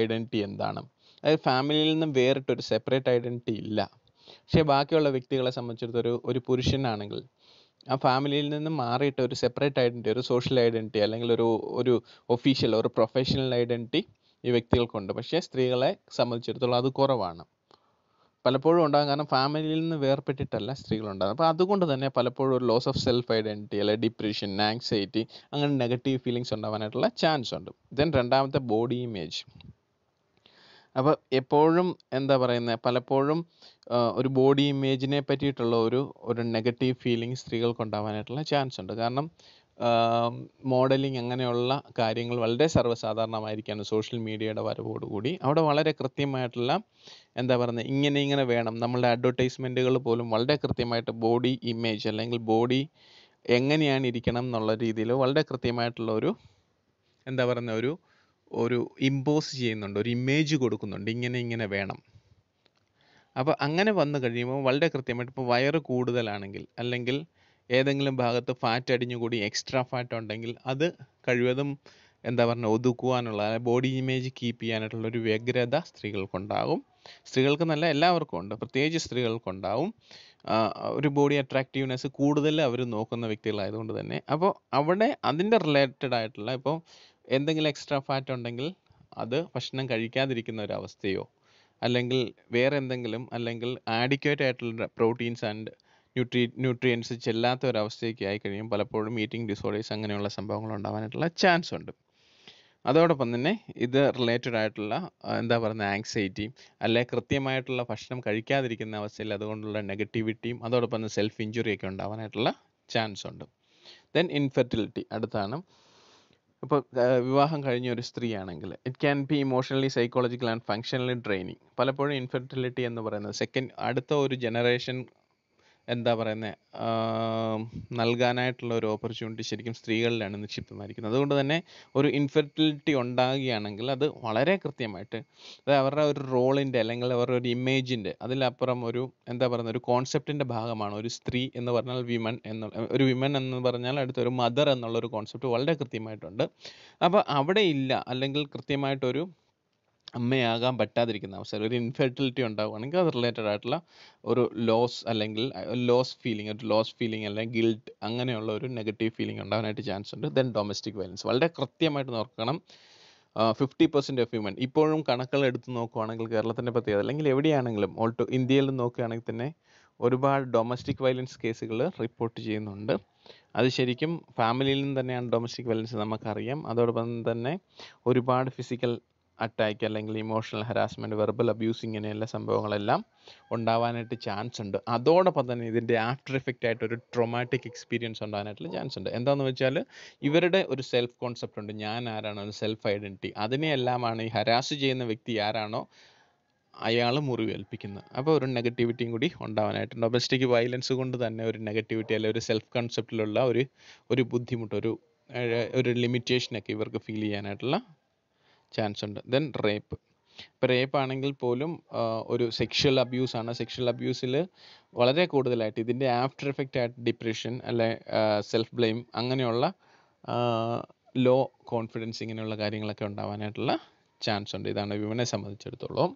Speaker 1: ഐഡന്റിറ്റി എന്താണ് അതായത് ഫാമിലിയിൽ നിന്നും വേറിട്ടൊരു സെപ്പറേറ്റ് ഐഡന്റിറ്റി ഇല്ല പക്ഷേ ബാക്കിയുള്ള വ്യക്തികളെ സംബന്ധിച്ചിടത്തോളം ഒരു ഒരു പുരുഷനാണെങ്കിൽ ആ ഫാമിലിയിൽ നിന്ന് മാറിയിട്ട് ഒരു സെപ്പറേറ്റ് ഐഡൻറ്റി ഒരു സോഷ്യൽ ഐഡൻറ്റി അല്ലെങ്കിൽ ഒരു ഒരു ഒഫീഷ്യൽ ഒരു പ്രൊഫഷണൽ ഐഡൻറ്റി ഈ വ്യക്തികൾക്കുണ്ട് പക്ഷേ സ്ത്രീകളെ സംബന്ധിച്ചിടത്തോളം അത് കുറവാണ് പലപ്പോഴും ഉണ്ടാകും കാരണം ഫാമിലിയിൽ നിന്ന് വേർപെട്ടിട്ടല്ല സ്ത്രീകളുണ്ടാകുന്നത് അപ്പോൾ അതുകൊണ്ട് തന്നെ പലപ്പോഴും ഒരു ലോസ് ഓഫ് സെൽഫ് ഐഡന്റിറ്റി അല്ലെങ്കിൽ ഡിപ്രഷൻ ആങ്സൈറ്റി അങ്ങനെ നെഗറ്റീവ് ഫീലിങ്സ് ഉണ്ടാവാനായിട്ടുള്ള ചാൻസ് ഉണ്ട് ദെൻ രണ്ടാമത്തെ ബോഡി ഇമേജ് അപ്പോൾ എപ്പോഴും എന്താ പറയുന്നത് പലപ്പോഴും ഒരു ബോഡി ഇമേജിനെ പറ്റിയിട്ടുള്ള ഒരു ഒരു നെഗറ്റീവ് ഫീലിംഗ് സ്ത്രീകൾക്ക് ഉണ്ടാവാനായിട്ടുള്ള ചാൻസ് ഉണ്ട് കാരണം മോഡലിംഗ് അങ്ങനെയുള്ള കാര്യങ്ങൾ വളരെ സർവ്വസാധാരണമായിരിക്കുകയാണ് സോഷ്യൽ മീഡിയയുടെ വരവോടുകൂടി അവിടെ വളരെ കൃത്യമായിട്ടുള്ള എന്താ പറയുന്നത് ഇങ്ങനെ ഇങ്ങനെ വേണം നമ്മളുടെ അഡ്വർടൈസ്മെൻറ്റുകൾ പോലും വളരെ കൃത്യമായിട്ട് ബോഡി ഇമേജ് അല്ലെങ്കിൽ ബോഡി എങ്ങനെയാണ് ഇരിക്കണം എന്നുള്ള രീതിയിൽ വളരെ കൃത്യമായിട്ടുള്ള ഒരു എന്താ പറയുന്ന ഒരു ഒരു ഇമ്പോസ് ചെയ്യുന്നുണ്ട് ഒരു ഇമേജ് കൊടുക്കുന്നുണ്ട് ഇങ്ങനെ ഇങ്ങനെ വേണം അപ്പോൾ അങ്ങനെ വന്നു കഴിയുമ്പോൾ വളരെ കൃത്യമായിട്ട് ഇപ്പോൾ വയറ് കൂടുതലാണെങ്കിൽ അല്ലെങ്കിൽ ഏതെങ്കിലും ഭാഗത്ത് ഫാറ്റ് അടിഞ്ഞുകൂടി എക്സ്ട്രാ ഫാറ്റ് ഉണ്ടെങ്കിൽ അത് കഴിവതും എന്താ പറഞ്ഞാൽ ഒതുക്കുവാനുള്ള ബോഡി ഇമേജ് കീപ്പ് ചെയ്യാനായിട്ടുള്ള ഒരു വ്യഗ്രത സ്ത്രീകൾക്കുണ്ടാകും സ്ത്രീകൾക്ക് നല്ല എല്ലാവർക്കും ഉണ്ട് പ്രത്യേകിച്ച് സ്ത്രീകൾക്കുണ്ടാവും ഒരു ബോഡി അട്രാക്റ്റീവ്നെസ് കൂടുതൽ അവർ നോക്കുന്ന വ്യക്തികളായതുകൊണ്ട് തന്നെ അപ്പോൾ അവിടെ അതിൻ്റെ റിലേറ്റഡ് ആയിട്ടുള്ള ഇപ്പോൾ എന്തെങ്കിലും എക്സ്ട്രാ ഫാറ്റ് ഉണ്ടെങ്കിൽ അത് ഭക്ഷണം കഴിക്കാതിരിക്കുന്ന ഒരവസ്ഥയോ അല്ലെങ്കിൽ വേറെ എന്തെങ്കിലും അല്ലെങ്കിൽ ആഡിക്വേറ്റ് ആയിട്ടുള്ള പ്രോട്ടീൻസ് ആൻഡ് ന്യൂട്രി ന്യൂട്രിയൻസ് ചെല്ലാത്ത ഒരവസ്ഥയൊക്കെ കഴിയും പലപ്പോഴും ഈറ്റിംഗ് ഡിസോർഡേഴ്സ് അങ്ങനെയുള്ള സംഭവങ്ങൾ ഉണ്ടാകാനായിട്ടുള്ള ചാൻസ് ഉണ്ട് അതോടൊപ്പം തന്നെ ഇത് റിലേറ്റഡ് ആയിട്ടുള്ള എന്താ പറയുന്ന ആങ്സൈറ്റി അല്ലെ കൃത്യമായിട്ടുള്ള ഭക്ഷണം കഴിക്കാതിരിക്കുന്ന അവസ്ഥയിൽ അതുകൊണ്ടുള്ള നെഗറ്റിവിറ്റിയും അതോടൊപ്പം തന്നെ സെൽഫ് ഇഞ്ചുറിയൊക്കെ ഒക്കെ ചാൻസ് ഉണ്ട് ദെൻ ഇൻഫെർട്ടിലിറ്റി അടുത്താണ് ഇപ്പോൾ വിവാഹം കഴിഞ്ഞ ഒരു ആണെങ്കിൽ it can be emotionally psychological and functionally draining പലപ്പോഴും ഇൻഫെർട്ടിലിറ്റി എന്ന് പറയുന്നത് സെക്കൻഡ് അടുത്ത ഒരു ജനറേഷൻ എന്താ പറയുന്നത് നൽകാനായിട്ടുള്ള ഒരു ഓപ്പർച്യൂണിറ്റി ശരിക്കും സ്ത്രീകളിലാണ് നിക്ഷിപ്തമായിരിക്കുന്നത് അതുകൊണ്ട് തന്നെ ഒരു ഇൻഫെർട്ടിലിറ്റി ഉണ്ടാകുകയാണെങ്കിൽ അത് വളരെ കൃത്യമായിട്ട് അത് അവരുടെ ഒരു റോളിൻ്റെ അല്ലെങ്കിൽ അവരുടെ ഒരു ഇമേജിൻ്റെ അതിലപ്പുറം ഒരു എന്താ പറയുന്നത് ഒരു കോൺസെപ്റ്റിൻ്റെ ഭാഗമാണ് ഒരു സ്ത്രീ എന്ന് പറഞ്ഞാൽ വിമൻ എന്നുള്ള ഒരു വിമൻ എന്ന് പറഞ്ഞാൽ അടുത്ത ഒരു മദർ എന്നുള്ള ഒരു കോൺസെപ്റ്റ് വളരെ കൃത്യമായിട്ടുണ്ട് അപ്പോൾ അവിടെ ഇല്ല അല്ലെങ്കിൽ കൃത്യമായിട്ടൊരു അമ്മയാകാൻ പറ്റാതിരിക്കുന്ന അവസ്ഥ ഒരു ഇൻഫെർട്ടിലിറ്റി ഉണ്ടാവുകയാണെങ്കിൽ അത് റിലേറ്റഡ് ആയിട്ടുള്ള ഒരു ലോസ് അല്ലെങ്കിൽ ലോസ് ഫീലിംഗ് ഒരു ലോസ് ഫീലിംഗ് അല്ലെങ്കിൽ ഗിൽട്ട് അങ്ങനെയുള്ള ഒരു നെഗറ്റീവ് ഫീലിംഗ് ഉണ്ടാകാനായിട്ട് ചാൻസ് ഉണ്ട് ദെൻ ഡൊമസ്റ്റിക് വയലൻസ് വളരെ കൃത്യമായിട്ട് നോക്കണം ഫിഫ്റ്റി പെർസെൻറ്റ് ഓഫ് ഹ്യൂമൻ ഇപ്പോഴും കണക്കുകൾ എടുത്ത് നോക്കുകയാണെങ്കിൽ കേരളത്തിൻ്റെ പ്രത്യേകത അല്ലെങ്കിൽ എവിടെയാണെങ്കിലും ഓൾട്ടോ ഇന്ത്യയിൽ നോക്കുകയാണെങ്കിൽ തന്നെ ഒരുപാട് ഡൊമസ്റ്റിക് വയലൻസ് കേസുകൾ റിപ്പോർട്ട് ചെയ്യുന്നുണ്ട് അത് ശരിക്കും ഫാമിലിയിൽ നിന്ന് തന്നെയാണ് ഡൊമസ്റ്റിക് വയലൻസ് നമുക്കറിയാം അതോടൊപ്പം തന്നെ ഒരുപാട് ഫിസിക്കൽ അറ്റാക്ക് അല്ലെങ്കിൽ ഇമോഷണൽ ഹരാസ്മെൻ്റ് വെർബൽ അബ്യൂസ് ഇങ്ങനെയുള്ള സംഭവങ്ങളെല്ലാം ഉണ്ടാവാനായിട്ട് ചാൻസ് ഉണ്ട് അതോടൊപ്പം തന്നെ ഇതിൻ്റെ ആഫ്റ്റർ എഫക്റ്റ് ആയിട്ട് ഒരു ട്രോമാറ്റിക് എക്സ്പീരിയൻസ് ഉണ്ടാകാനായിട്ടുള്ള ചാൻസ് ഉണ്ട് എന്താണെന്ന് വെച്ചാൽ ഇവരുടെ ഒരു സെൽഫ് കോൺസെപ്റ്റ് ഉണ്ട് ഞാൻ ആരാണോ ഒരു സെൽഫ് ഐഡൻറ്റിറ്റി അതിനെയെല്ലാമാണ് ഈ ഹരാസ് ചെയ്യുന്ന വ്യക്തി ആരാണോ അയാൾ മുറിവേൽപ്പിക്കുന്നത് അപ്പോൾ ഒരു നെഗറ്റിവിറ്റിയും കൂടി ഉണ്ടാവാനായിട്ട് ഡൊമസ്റ്റിക് വയലൻസ് കൊണ്ട് തന്നെ ഒരു നെഗറ്റിവിറ്റി അല്ലെങ്കിൽ ഒരു സെൽഫ് കോൺസെപ്റ്റിലുള്ള ഒരു ഒരു ബുദ്ധിമുട്ട് ഒരു ഒരു ലിമിറ്റേഷനൊക്കെ ഇവർക്ക് ഫീൽ ചെയ്യാനായിട്ടുള്ള ചാൻസ് ഉണ്ട് ദെൻ റേപ്പ് ഇപ്പോൾ റേപ്പ് ആണെങ്കിൽ പോലും ഒരു സെക്ഷൽ അബ്യൂസ് ആണ് സെക്ഷൽ അബ്യൂസിൽ വളരെ കൂടുതലായിട്ട് ഇതിൻ്റെ ആഫ്റ്റർ എഫക്റ്റ് ആയിട്ട് ഡിപ്രഷൻ അല്ലെ സെൽഫ് ബ്ലെയിം അങ്ങനെയുള്ള ലോ കോൺഫിഡൻസ് ഇങ്ങനെയുള്ള കാര്യങ്ങളൊക്കെ ഉണ്ടാവാനായിട്ടുള്ള ചാൻസ് ഉണ്ട് ഇതാണ് വിമനെ സംബന്ധിച്ചിടത്തോളം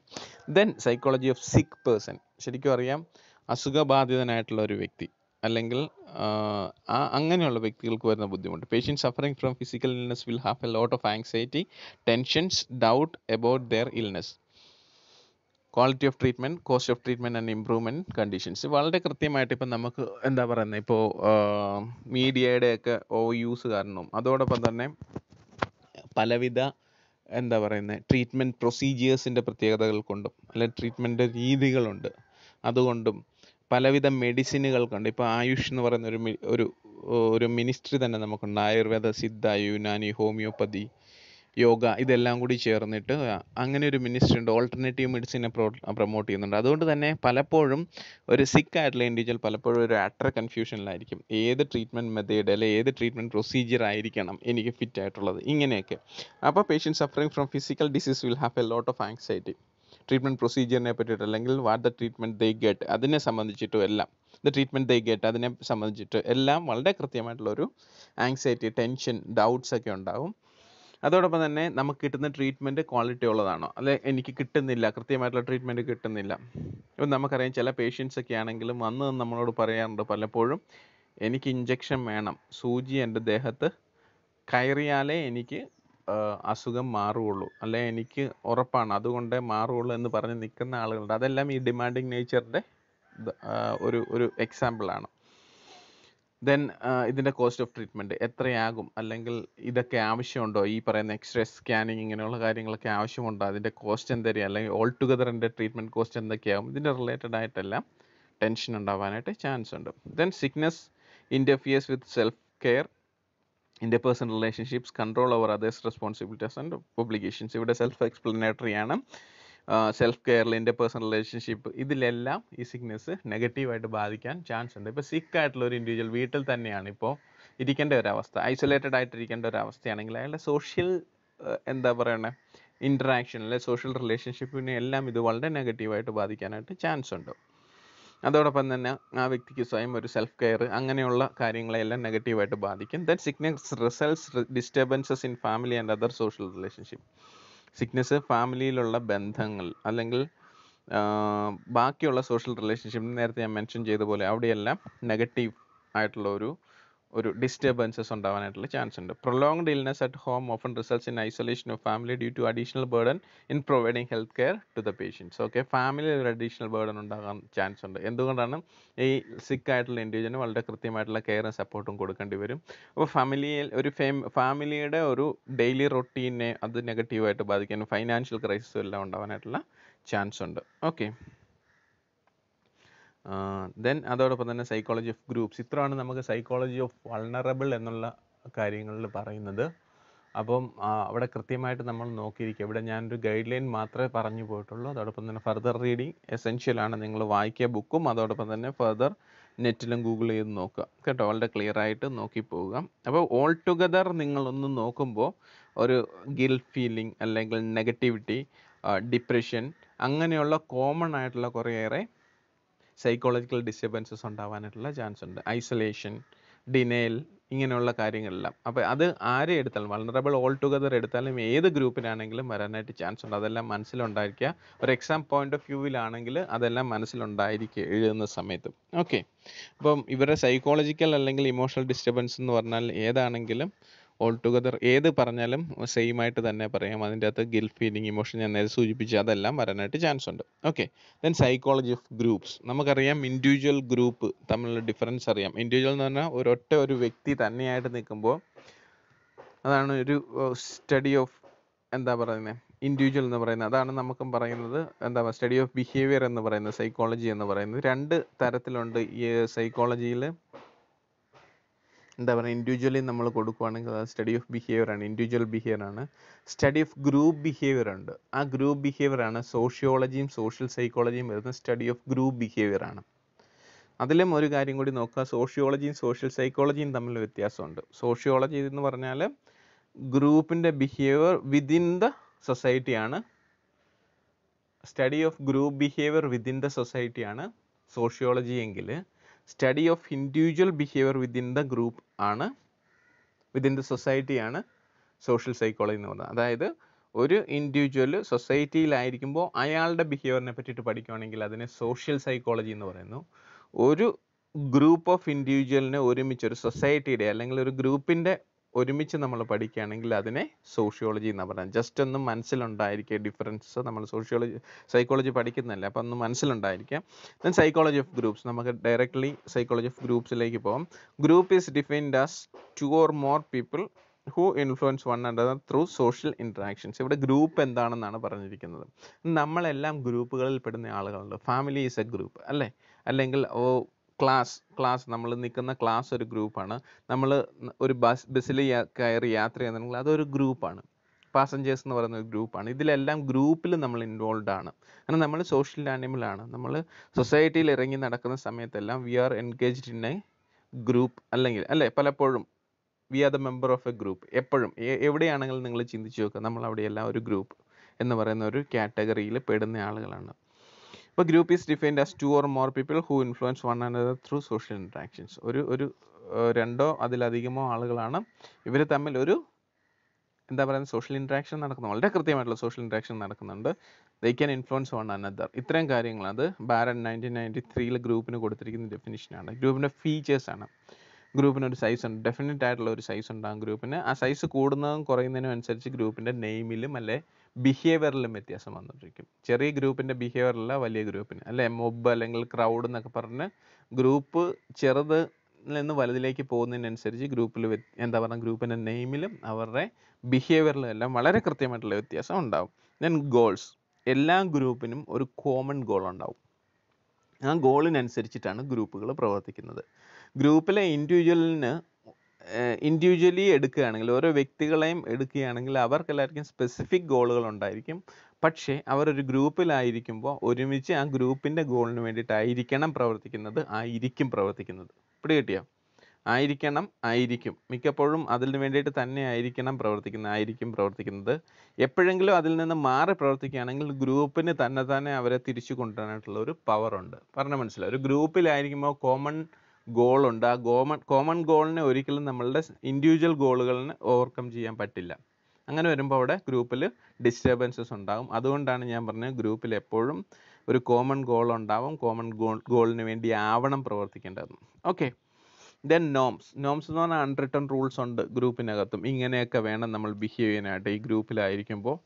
Speaker 1: then psychology of sick person ശരിക്കും അറിയാം അസുഖബാധിതനായിട്ടുള്ള ഒരു വ്യക്തി അല്ലെങ്കിൽ ആ അങ്ങനെയുള്ള വ്യക്തികൾക്ക് വരുന്ന ബുദ്ധിമുട്ട് patient suffering from physical illness will have a lot of anxiety tensions doubt about their illness quality of treatment cost of treatment and improvement conditions വളരെ കൃത്യമായിട്ട് ഇപ്പം നമുക്ക് എന്താ പറയുന്നത് ഇപ്പോൾ മീഡിയയുടെ ഒക്കെ ഓ യൂസ് കാരണവും അതോടൊപ്പം തന്നെ പലവിധ എന്താ പറയുന്നത് ട്രീറ്റ്മെൻറ്റ് പ്രൊസീജിയേഴ്സിൻ്റെ പ്രത്യേകതകൾ കൊണ്ടും അല്ലെങ്കിൽ ട്രീറ്റ്മെൻറ്റ് രീതികളുണ്ട് അതുകൊണ്ടും പലവിധ മെഡിസിനുകൾ കണ്ട് ഇപ്പോൾ ആയുഷ് എന്ന് പറയുന്ന ഒരു ഒരു ഒരു മിനിസ്ട്രി തന്നെ നമുക്കുണ്ട് ആയുർവേദ സിദ്ധ യുനാനി ഹോമിയോപ്പതി യോഗ ഇതെല്ലാം കൂടി ചേർന്നിട്ട് അങ്ങനെ ഒരു മിനിസ്ട്രി ഉണ്ട് ഓൾട്ടർനേറ്റീവ് മെഡിസിനെ പ്രോ പ്രൊമോട്ട് ചെയ്യുന്നുണ്ട് അതുകൊണ്ട് തന്നെ പലപ്പോഴും ഒരു സിക്ക് ആയിട്ടുള്ള ഇൻഡിവിജ്വൽ പലപ്പോഴും ഒരു അട്ര കൺഫ്യൂഷനിലായിരിക്കും ഏത് ട്രീറ്റ്മെൻറ്റ് മെത്തേഡ് അല്ലെ ഏത് ട്രീറ്റ്മെൻറ്റ് പ്രൊസീജിയർ ആയിരിക്കണം എനിക്ക് ഫിറ്റ് ആയിട്ടുള്ളത് ഇങ്ങനെയൊക്കെ അപ്പോൾ patient suffering from physical disease will have a lot of anxiety treatment പ്രൊസീജിയറിനെ പറ്റിയിട്ട് അല്ലെങ്കിൽ what the treatment they get അതിനെ സംബന്ധിച്ചിട്ടും എല്ലാം ദ ട്രീറ്റ്മെൻറ്റ് ദേ ഗെറ്റ് അതിനെ സംബന്ധിച്ചിട്ട് എല്ലാം വളരെ കൃത്യമായിട്ടുള്ളൊരു ആങ്സൈറ്റി ടെൻഷൻ ഡൗട്ട്സ് ഒക്കെ ഉണ്ടാകും അതോടൊപ്പം തന്നെ നമുക്ക് കിട്ടുന്ന ട്രീറ്റ്മെൻറ്റ് ക്വാളിറ്റി ഉള്ളതാണോ അല്ലെ എനിക്ക് കിട്ടുന്നില്ല കൃത്യമായിട്ടുള്ള ട്രീറ്റ്മെൻറ്റ് കിട്ടുന്നില്ല ഇപ്പം നമുക്കറിയാം ചില പേഷ്യൻസ് ഒക്കെ ആണെങ്കിലും വന്ന് നമ്മളോട് പറയാറുണ്ട് പലപ്പോഴും എനിക്ക് ഇഞ്ചക്ഷൻ വേണം സൂചി എൻ്റെ ദേഹത്ത് കയറിയാലേ എനിക്ക് അസുഖം മാറുകയുള്ളൂ അല്ലെ എനിക്ക് ഉറപ്പാണ് അതുകൊണ്ടേ മാറുകയുള്ളൂ എന്ന് പറഞ്ഞ് നിൽക്കുന്ന ആളുകളുണ്ട് അതെല്ലാം ഈ ഡിമാൻഡിങ് നേച്ചറിൻ്റെ ഒരു ഒരു എക്സാമ്പിളാണ് ദെൻ ഇതിൻ്റെ കോസ്റ്റ് ഓഫ് ട്രീറ്റ്മെൻറ്റ് എത്രയാകും അല്ലെങ്കിൽ ഇതൊക്കെ ആവശ്യമുണ്ടോ ഈ പറയുന്ന എക്സ്റേ സ്കാനിങ് ഇങ്ങനെയുള്ള കാര്യങ്ങളൊക്കെ ആവശ്യമുണ്ടോ അതിൻ്റെ കോസ്റ്റ് എന്തായിരിക്കും അല്ലെങ്കിൽ ഓൾ ടുഗദർ എൻ്റെ ട്രീറ്റ്മെൻറ്റ് കോസ്റ്റ് എന്തൊക്കെയാകും ഇതിൻ്റെ റിലേറ്റഡ് ആയിട്ടെല്ലാം ടെൻഷൻ ഉണ്ടാവാനായിട്ട് ചാൻസ് ഉണ്ട് then sickness interferes with self care interpersonal relationships control over others responsibilities and obligations ഇവിടെ സെൽഫ് എക്സ്പ്ലനേറ്ററി ആണ് സെൽഫ് കെയറിൽ ഇൻ്റർപേഴ്സണൽ റിലേഷൻഷിപ്പ് ഇതിലെല്ലാം ഈ സിക്നെസ് നെഗറ്റീവായിട്ട് ബാധിക്കാൻ ചാൻസ് ഉണ്ട് ഇപ്പോൾ സിക്ക് ആയിട്ടുള്ള ഒരു ഇൻഡിവിജ്വൽ വീട്ടിൽ തന്നെയാണ് ഇപ്പോൾ ഇരിക്കേണ്ട ഒരു അവസ്ഥ ഐസൊലേറ്റഡ് ആയിട്ടിരിക്കേണ്ട ഒരു അവസ്ഥയാണെങ്കിൽ അയാളുടെ സോഷ്യൽ എന്താ പറയണേ ഇൻട്രാക്ഷൻ അല്ലെ സോഷ്യൽ റിലേഷൻഷിപ്പിനെ എല്ലാം ഇത് വളരെ നെഗറ്റീവായിട്ട് ബാധിക്കാനായിട്ട് ചാൻസ് ഉണ്ട് അതോടൊപ്പം തന്നെ ആ വ്യക്തിക്ക് സ്വയം ഒരു സെൽഫ് കെയർ അങ്ങനെയുള്ള കാര്യങ്ങളെല്ലാം നെഗറ്റീവായിട്ട് ബാധിക്കും that sickness results disturbances in family and other social relationship sickness ഫാമിലിയിലുള്ള ബന്ധങ്ങൾ അല്ലെങ്കിൽ ബാക്കിയുള്ള സോഷ്യൽ റിലേഷൻഷിപ്പ് നേരത്തെ ഞാൻ മെൻഷൻ ചെയ്ത പോലെ അവിടെയെല്ലാം നെഗറ്റീവ് ആയിട്ടുള്ള ഒരു ഒരു ഡിസ്റ്റർബൻസസ് ഉണ്ടാവാനായിട്ടുള്ള ചാൻസ് ഉണ്ട് prolonged illness at home often results in isolation of family due to additional burden in providing health care to the patients okay family ഒരു അഡീഷണൽ ബേർഡൻ ഉണ്ടാകാൻ ചാൻസ് ഉണ്ട് എന്തുകൊണ്ടാണ് ഈ സിക്ക് ആയിട്ടുള്ള ഇൻഡിവിജ്വലിന് വളരെ കൃത്യമായിട്ടുള്ള കെയറും സപ്പോർട്ടും കൊടുക്കേണ്ടി വരും അപ്പോൾ ഫാമിലിയിൽ ഒരു ഫാമിലിയുടെ ഒരു ഡെയിലി റൊട്ടീനെ അത് നെഗറ്റീവായിട്ട് ബാധിക്കാനും ഫൈനാൻഷ്യൽ ക്രൈസിസും എല്ലാം ഉണ്ടാവാനായിട്ടുള്ള ചാൻസ് ഉണ്ട് ഓക്കെ ദെൻ അതോടൊപ്പം തന്നെ സൈക്കോളജി ഓഫ് ഗ്രൂപ്പ്സ് ഇത്രയാണ് നമുക്ക് സൈക്കോളജി ഓഫ് വൾണറബിൾ എന്നുള്ള കാര്യങ്ങളിൽ പറയുന്നത് അപ്പം അവിടെ കൃത്യമായിട്ട് നമ്മൾ നോക്കിയിരിക്കുക ഇവിടെ ഞാനൊരു ഗൈഡ് ലൈൻ മാത്രമേ പറഞ്ഞു പോയിട്ടുള്ളൂ അതോടൊപ്പം തന്നെ ഫർദർ റീഡിങ് എസെൻഷ്യലാണ് നിങ്ങൾ വായിക്കുക ബുക്കും അതോടൊപ്പം തന്നെ ഫർദർ നെറ്റിലും ഗൂഗിൾ ചെയ്ത് നോക്കുക കേട്ടോ വളരെ ക്ലിയർ ആയിട്ട് നോക്കി പോവുക അപ്പോൾ ഓൾ ടുഗദർ നിങ്ങളൊന്ന് നോക്കുമ്പോൾ ഒരു ഗിൽ ഫീലിംഗ് അല്ലെങ്കിൽ നെഗറ്റിവിറ്റി ഡിപ്രഷൻ അങ്ങനെയുള്ള കോമൺ ആയിട്ടുള്ള കുറേയേറെ സൈക്കോളജിക്കൽ ഡിസ്റ്റർബൻസസ് ഉണ്ടാവാനായിട്ടുള്ള ചാൻസ് ഉണ്ട് ഐസൊലേഷൻ ഡിനേൽ ഇങ്ങനെയുള്ള കാര്യങ്ങളെല്ലാം അപ്പോൾ അത് ആരെ എടുത്താലും വളണറബിൾ ഓൾ ടുഗദർ എടുത്താലും ഏത് ഗ്രൂപ്പിനാണെങ്കിലും വരാനായിട്ട് ചാൻസ് ഉണ്ട് അതെല്ലാം മനസ്സിലുണ്ടായിരിക്കുക ഒരു എക്സാം പോയിന്റ് ഓഫ് വ്യൂവിലാണെങ്കിൽ അതെല്ലാം മനസ്സിലുണ്ടായിരിക്കുക എഴുതുന്ന സമയത്ത് ഓക്കെ അപ്പം ഇവരുടെ സൈക്കോളജിക്കൽ അല്ലെങ്കിൽ ഇമോഷണൽ ഡിസ്റ്റർബൻസ് എന്ന് പറഞ്ഞാൽ ഏതാണെങ്കിലും ഓൾ ടുഗദർ ഏത് പറഞ്ഞാലും സെയിം ആയിട്ട് തന്നെ പറയാം അതിൻ്റെ അകത്ത് ഗിൽ ഫീലിംഗ് ഇമോഷൻ ഞാൻ നേരെ സൂചിപ്പിച്ചു അതെല്ലാം വരാനായിട്ട് ചാൻസ് ഉണ്ട് okay then psychology of groups നമുക്കറിയാം ഇൻഡിവിജ്വൽ ഗ്രൂപ്പ് തമ്മിലുള്ള ഡിഫറൻസ് അറിയാം ഇൻഡിവിജ്വൽ എന്ന് പറഞ്ഞാൽ ഒരൊറ്റ ഒരു വ്യക്തി തന്നെയായിട്ട് നിൽക്കുമ്പോൾ അതാണ് ഒരു സ്റ്റഡി ഓഫ് എന്താ പറയുന്നത് ഇൻഡിവിജ്വൽ എന്ന് പറയുന്നത് അതാണ് നമുക്കും പറയുന്നത് എന്താ സ്റ്റഡി ഓഫ് ബിഹേവിയർ എന്ന് പറയുന്നത് സൈക്കോളജി എന്ന് പറയുന്നത് രണ്ട് തരത്തിലുണ്ട് ഈ സൈക്കോളജിയിൽ എന്താ പറയുക ഇൻഡിവിജ്വലി നമ്മൾ കൊടുക്കുവാണെങ്കിൽ അത് സ്റ്റഡി ഓഫ് ബിഹേവിയർ ആണ് ഇൻഡിവിജ്വൽ ബിഹേവിയർ ആണ് സ്റ്റഡി ഓഫ് ഗ്രൂപ്പ് ബിഹേവിയർ ഉണ്ട് ആ ഗ്രൂപ്പ് ബിഹേവിയർ ആണ് സോഷ്യോളജിയും സോഷ്യൽ സൈക്കോളജിയും വരുന്ന സ്റ്റഡി ഓഫ് ഗ്രൂപ്പ് ബിഹേവിയർ ആണ് അതിലും ഒരു കാര്യം കൂടി നോക്കുക സോഷ്യോളജിയും സോഷ്യൽ സൈക്കോളജിയും തമ്മിൽ വ്യത്യാസമുണ്ട് സോഷ്യോളജി എന്ന് പറഞ്ഞാൽ ഗ്രൂപ്പിൻ്റെ ബിഹേവിയർ വിതിൻ ദ സൊസൈറ്റിയാണ് study of group behaviour within the സൊസൈറ്റിയാണ് സോഷ്യോളജി എങ്കിൽ study of individual behaviour within the group ആണ് വിതിൻ ദ സൊസൈറ്റിയാണ് സോഷ്യൽ സൈക്കോളജി എന്ന് പറയുന്നത് അതായത് ഒരു ഇൻഡിവിജ്വൽ സൊസൈറ്റിയിലായിരിക്കുമ്പോൾ അയാളുടെ ബിഹേവിയറിനെ പറ്റിയിട്ട് പഠിക്കുകയാണെങ്കിൽ അതിനെ സോഷ്യൽ സൈക്കോളജി എന്ന് പറയുന്നു ഒരു ഗ്രൂപ്പ് ഓഫ് ഇൻഡിവിജ്വലിനെ ഒരുമിച്ച് ഒരു സൊസൈറ്റിയുടെ അല്ലെങ്കിൽ ഒരു ഗ്രൂപ്പിൻ്റെ ഒരുമിച്ച് നമ്മൾ പഠിക്കുകയാണെങ്കിൽ അതിനെ സോഷ്യോളജി എന്ന് പറയാം ജസ്റ്റ് ഒന്ന് മനസ്സിലുണ്ടായിരിക്കുക ഡിഫറൻസ് നമ്മൾ സോഷ്യോളജി സൈക്കോളജി പഠിക്കുന്നതല്ലേ അപ്പോൾ ഒന്ന് മനസ്സിലുണ്ടായിരിക്കാം ദെൻ സൈക്കോളജി ഓഫ് ഗ്രൂപ്പ്സ് നമുക്ക് ഡയറക്റ്റ്ലി സൈക്കോളജി ഓഫ് ഗ്രൂപ്പ്സിലേക്ക് പോകാം group is defined as two or more people who influence one under through social interactions ഇവിടെ ഗ്രൂപ്പ് എന്താണെന്നാണ് പറഞ്ഞിരിക്കുന്നത് നമ്മളെല്ലാം ഗ്രൂപ്പുകളിൽ പെടുന്ന ആളുകളുണ്ട് ഫാമിലി ഈസ് എ ഗ്രൂപ്പ് അല്ലേ അല്ലെങ്കിൽ ഓ ക്ലാസ് ക്ലാസ് നമ്മൾ നിൽക്കുന്ന ക്ലാസ് ഒരു ഗ്രൂപ്പാണ് നമ്മൾ ഒരു ബസ് ബസ്സിൽ കയറി യാത്ര ചെയ്യുന്നുണ്ടെങ്കിൽ അതൊരു ഗ്രൂപ്പാണ് പാസഞ്ചേഴ്സ് എന്ന് പറയുന്ന ഒരു ഗ്രൂപ്പാണ് ഇതിലെല്ലാം ഗ്രൂപ്പിൽ നമ്മൾ ഇൻവോൾവ് ആണ് കാരണം നമ്മൾ സോഷ്യൽ ആനിമലാണ് നമ്മൾ സൊസൈറ്റിയിൽ ഇറങ്ങി നടക്കുന്ന സമയത്തെല്ലാം we are engaged in a group അല്ലെങ്കിൽ അല്ലേ പലപ്പോഴും we are the member of a group എപ്പോഴും എവിടെയാണെങ്കിലും നിങ്ങൾ ചിന്തിച്ച് നോക്കുക നമ്മൾ അവിടെയെല്ലാം ഒരു ഗ്രൂപ്പ് എന്ന് പറയുന്ന ഒരു കാറ്റഗറിയിൽ പെടുന്ന ആളുകളാണ് ഇപ്പോൾ group is defined as two or more people who influence one another through social interactions ഒരു ഒരു രണ്ടോ അതിലധികമോ ആളുകളാണ് ഇവർ തമ്മിൽ ഒരു എന്താ പറയുക സോഷ്യൽ ഇൻട്രാക്ഷൻ നടക്കുന്നു വളരെ കൃത്യമായിട്ടുള്ള സോഷ്യൽ ഇൻട്രാക്ഷൻ നടക്കുന്നുണ്ട് they can influence one another ഇത്രയും കാര്യങ്ങൾ അത് ബാരൻ നയൻറ്റീൻ നയൻറ്റി ത്രീയിൽ ഗ്രൂപ്പിന് കൊടുത്തിരിക്കുന്ന ഡെഫിനിഷനാണ് ഗ്രൂപ്പിൻ്റെ ഫീച്ചേഴ്സാണ് ഗ്രൂപ്പിന് ഒരു സൈസ് ഉണ്ട് ഡെഫിനറ്റ് ആയിട്ടുള്ള ഒരു സൈസ് ഉണ്ടാകും ഗ്രൂപ്പിന് ആ സൈസ് കൂടുന്നതും കുറയുന്നതിനും അനുസരിച്ച് ഗ്രൂപ്പിൻ്റെ നെയിമിലും അല്ലെ ബിഹേവിയറിലും വ്യത്യാസം വന്നിട്ടിരിക്കും ചെറിയ ഗ്രൂപ്പിൻ്റെ ബിഹേവിയറല്ല വലിയ ഗ്രൂപ്പിന് അല്ലെ മൊബ് അല്ലെങ്കിൽ ക്രൗഡ് എന്നൊക്കെ പറഞ്ഞ് ഗ്രൂപ്പ് ചെറുത് നിന്ന് വലുതിലേക്ക് പോകുന്നതിനനുസരിച്ച് ഗ്രൂപ്പിൽ എന്താ പറയുക ഗ്രൂപ്പിൻ്റെ നെയിമിലും അവരുടെ ബിഹേവിയറിലും എല്ലാം വളരെ കൃത്യമായിട്ടുള്ള വ്യത്യാസം ഉണ്ടാവും ദെൻ ഗോൾസ് എല്ലാ ഗ്രൂപ്പിനും ഒരു കോമൺ ഗോൾ ഉണ്ടാവും ആ ഗോളിനനുസരിച്ചിട്ടാണ് ഗ്രൂപ്പുകൾ പ്രവർത്തിക്കുന്നത് ഗ്രൂപ്പിലെ ഇൻഡിവിജ്വലിന് ഇൻഡിവിജ്വലി എടുക്കുകയാണെങ്കിൽ ഓരോ വ്യക്തികളെയും എടുക്കുകയാണെങ്കിൽ അവർക്കെല്ലാവർക്കും സ്പെസിഫിക് ഗോളുകൾ ഉണ്ടായിരിക്കും പക്ഷേ അവരൊരു ഗ്രൂപ്പിലായിരിക്കുമ്പോൾ ഒരുമിച്ച് ആ ഗ്രൂപ്പിൻ്റെ ഗോളിന് വേണ്ടിയിട്ടായിരിക്കണം പ്രവർത്തിക്കുന്നത് ആയിരിക്കും പ്രവർത്തിക്കുന്നത് കിട്ടിയോ ആയിരിക്കണം ആയിരിക്കും മിക്കപ്പോഴും അതിന് വേണ്ടിയിട്ട് തന്നെ ആയിരിക്കണം പ്രവർത്തിക്കുന്നത് ആയിരിക്കും പ്രവർത്തിക്കുന്നത് എപ്പോഴെങ്കിലും അതിൽ നിന്ന് മാറി പ്രവർത്തിക്കുകയാണെങ്കിൽ ഗ്രൂപ്പിന് തന്നെ തന്നെ അവരെ തിരിച്ചു കൊണ്ടുവരാനായിട്ടുള്ള ഒരു പവർ ഉണ്ട് പറഞ്ഞ മനസ്സിലായി ഒരു ഗ്രൂപ്പിലായിരിക്കുമ്പോൾ കോമൺ ഗോളുണ്ട് ആ കോമൺ കോമൺ ഗോളിനെ ഒരിക്കലും നമ്മളുടെ ഇൻഡിവിജ്വൽ ഗോളുകളിനെ ഓവർകം ചെയ്യാൻ പറ്റില്ല അങ്ങനെ വരുമ്പോൾ അവിടെ ഗ്രൂപ്പിൽ ഡിസ്റ്റർബൻസസ് ഉണ്ടാകും അതുകൊണ്ടാണ് ഞാൻ പറഞ്ഞത് ഗ്രൂപ്പിൽ എപ്പോഴും ഒരു കോമൺ ഗോൾ ഉണ്ടാവും കോമൺ ഗോൾ ഗോളിന് വേണ്ടി ആവണം പ്രവർത്തിക്കേണ്ടത് ഓക്കെ ദെൻ നോംസ് നോംസ് എന്ന് പറഞ്ഞാൽ അൺറിട്ടൺ റൂൾസ് ഉണ്ട് ഗ്രൂപ്പിനകത്തും ഇങ്ങനെയൊക്കെ വേണം നമ്മൾ ബിഹേവ് ചെയ്യാനായിട്ട് ഈ ഗ്രൂപ്പിലായിരിക്കുമ്പോൾ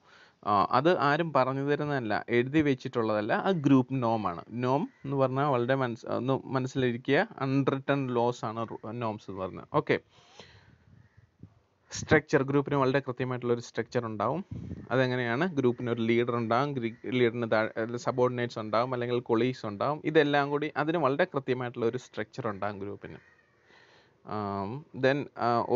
Speaker 1: അത് ആരും പറഞ്ഞു തരുന്നതല്ല എഴുതി വെച്ചിട്ടുള്ളതല്ല ആ ഗ്രൂപ്പ് നോമാണ് നോം എന്ന് പറഞ്ഞാൽ വളരെ മനസ് ഒന്ന് മനസ്സിലിരിക്കുക അൺറിട്ടൺ ലോസ് ആണ് നോംസ് എന്ന് പറഞ്ഞത് ഓക്കെ സ്ട്രക്ചർ ഗ്രൂപ്പിന് വളരെ കൃത്യമായിട്ടുള്ള ഒരു സ്ട്രക്ചർ ഉണ്ടാവും അതെങ്ങനെയാണ് ഗ്രൂപ്പിന് ഒരു ലീഡർ ഉണ്ടാകും ലീഡറിന് താഴെ സബോർഡിനേറ്റ്സ് ഉണ്ടാകും അല്ലെങ്കിൽ കൊളീഗ്സ് ഉണ്ടാകും ഇതെല്ലാം കൂടി അതിന് വളരെ കൃത്യമായിട്ടുള്ള ഒരു സ്ട്രക്ചർ ഉണ്ടാകും ഗ്രൂപ്പിന് ദെൻ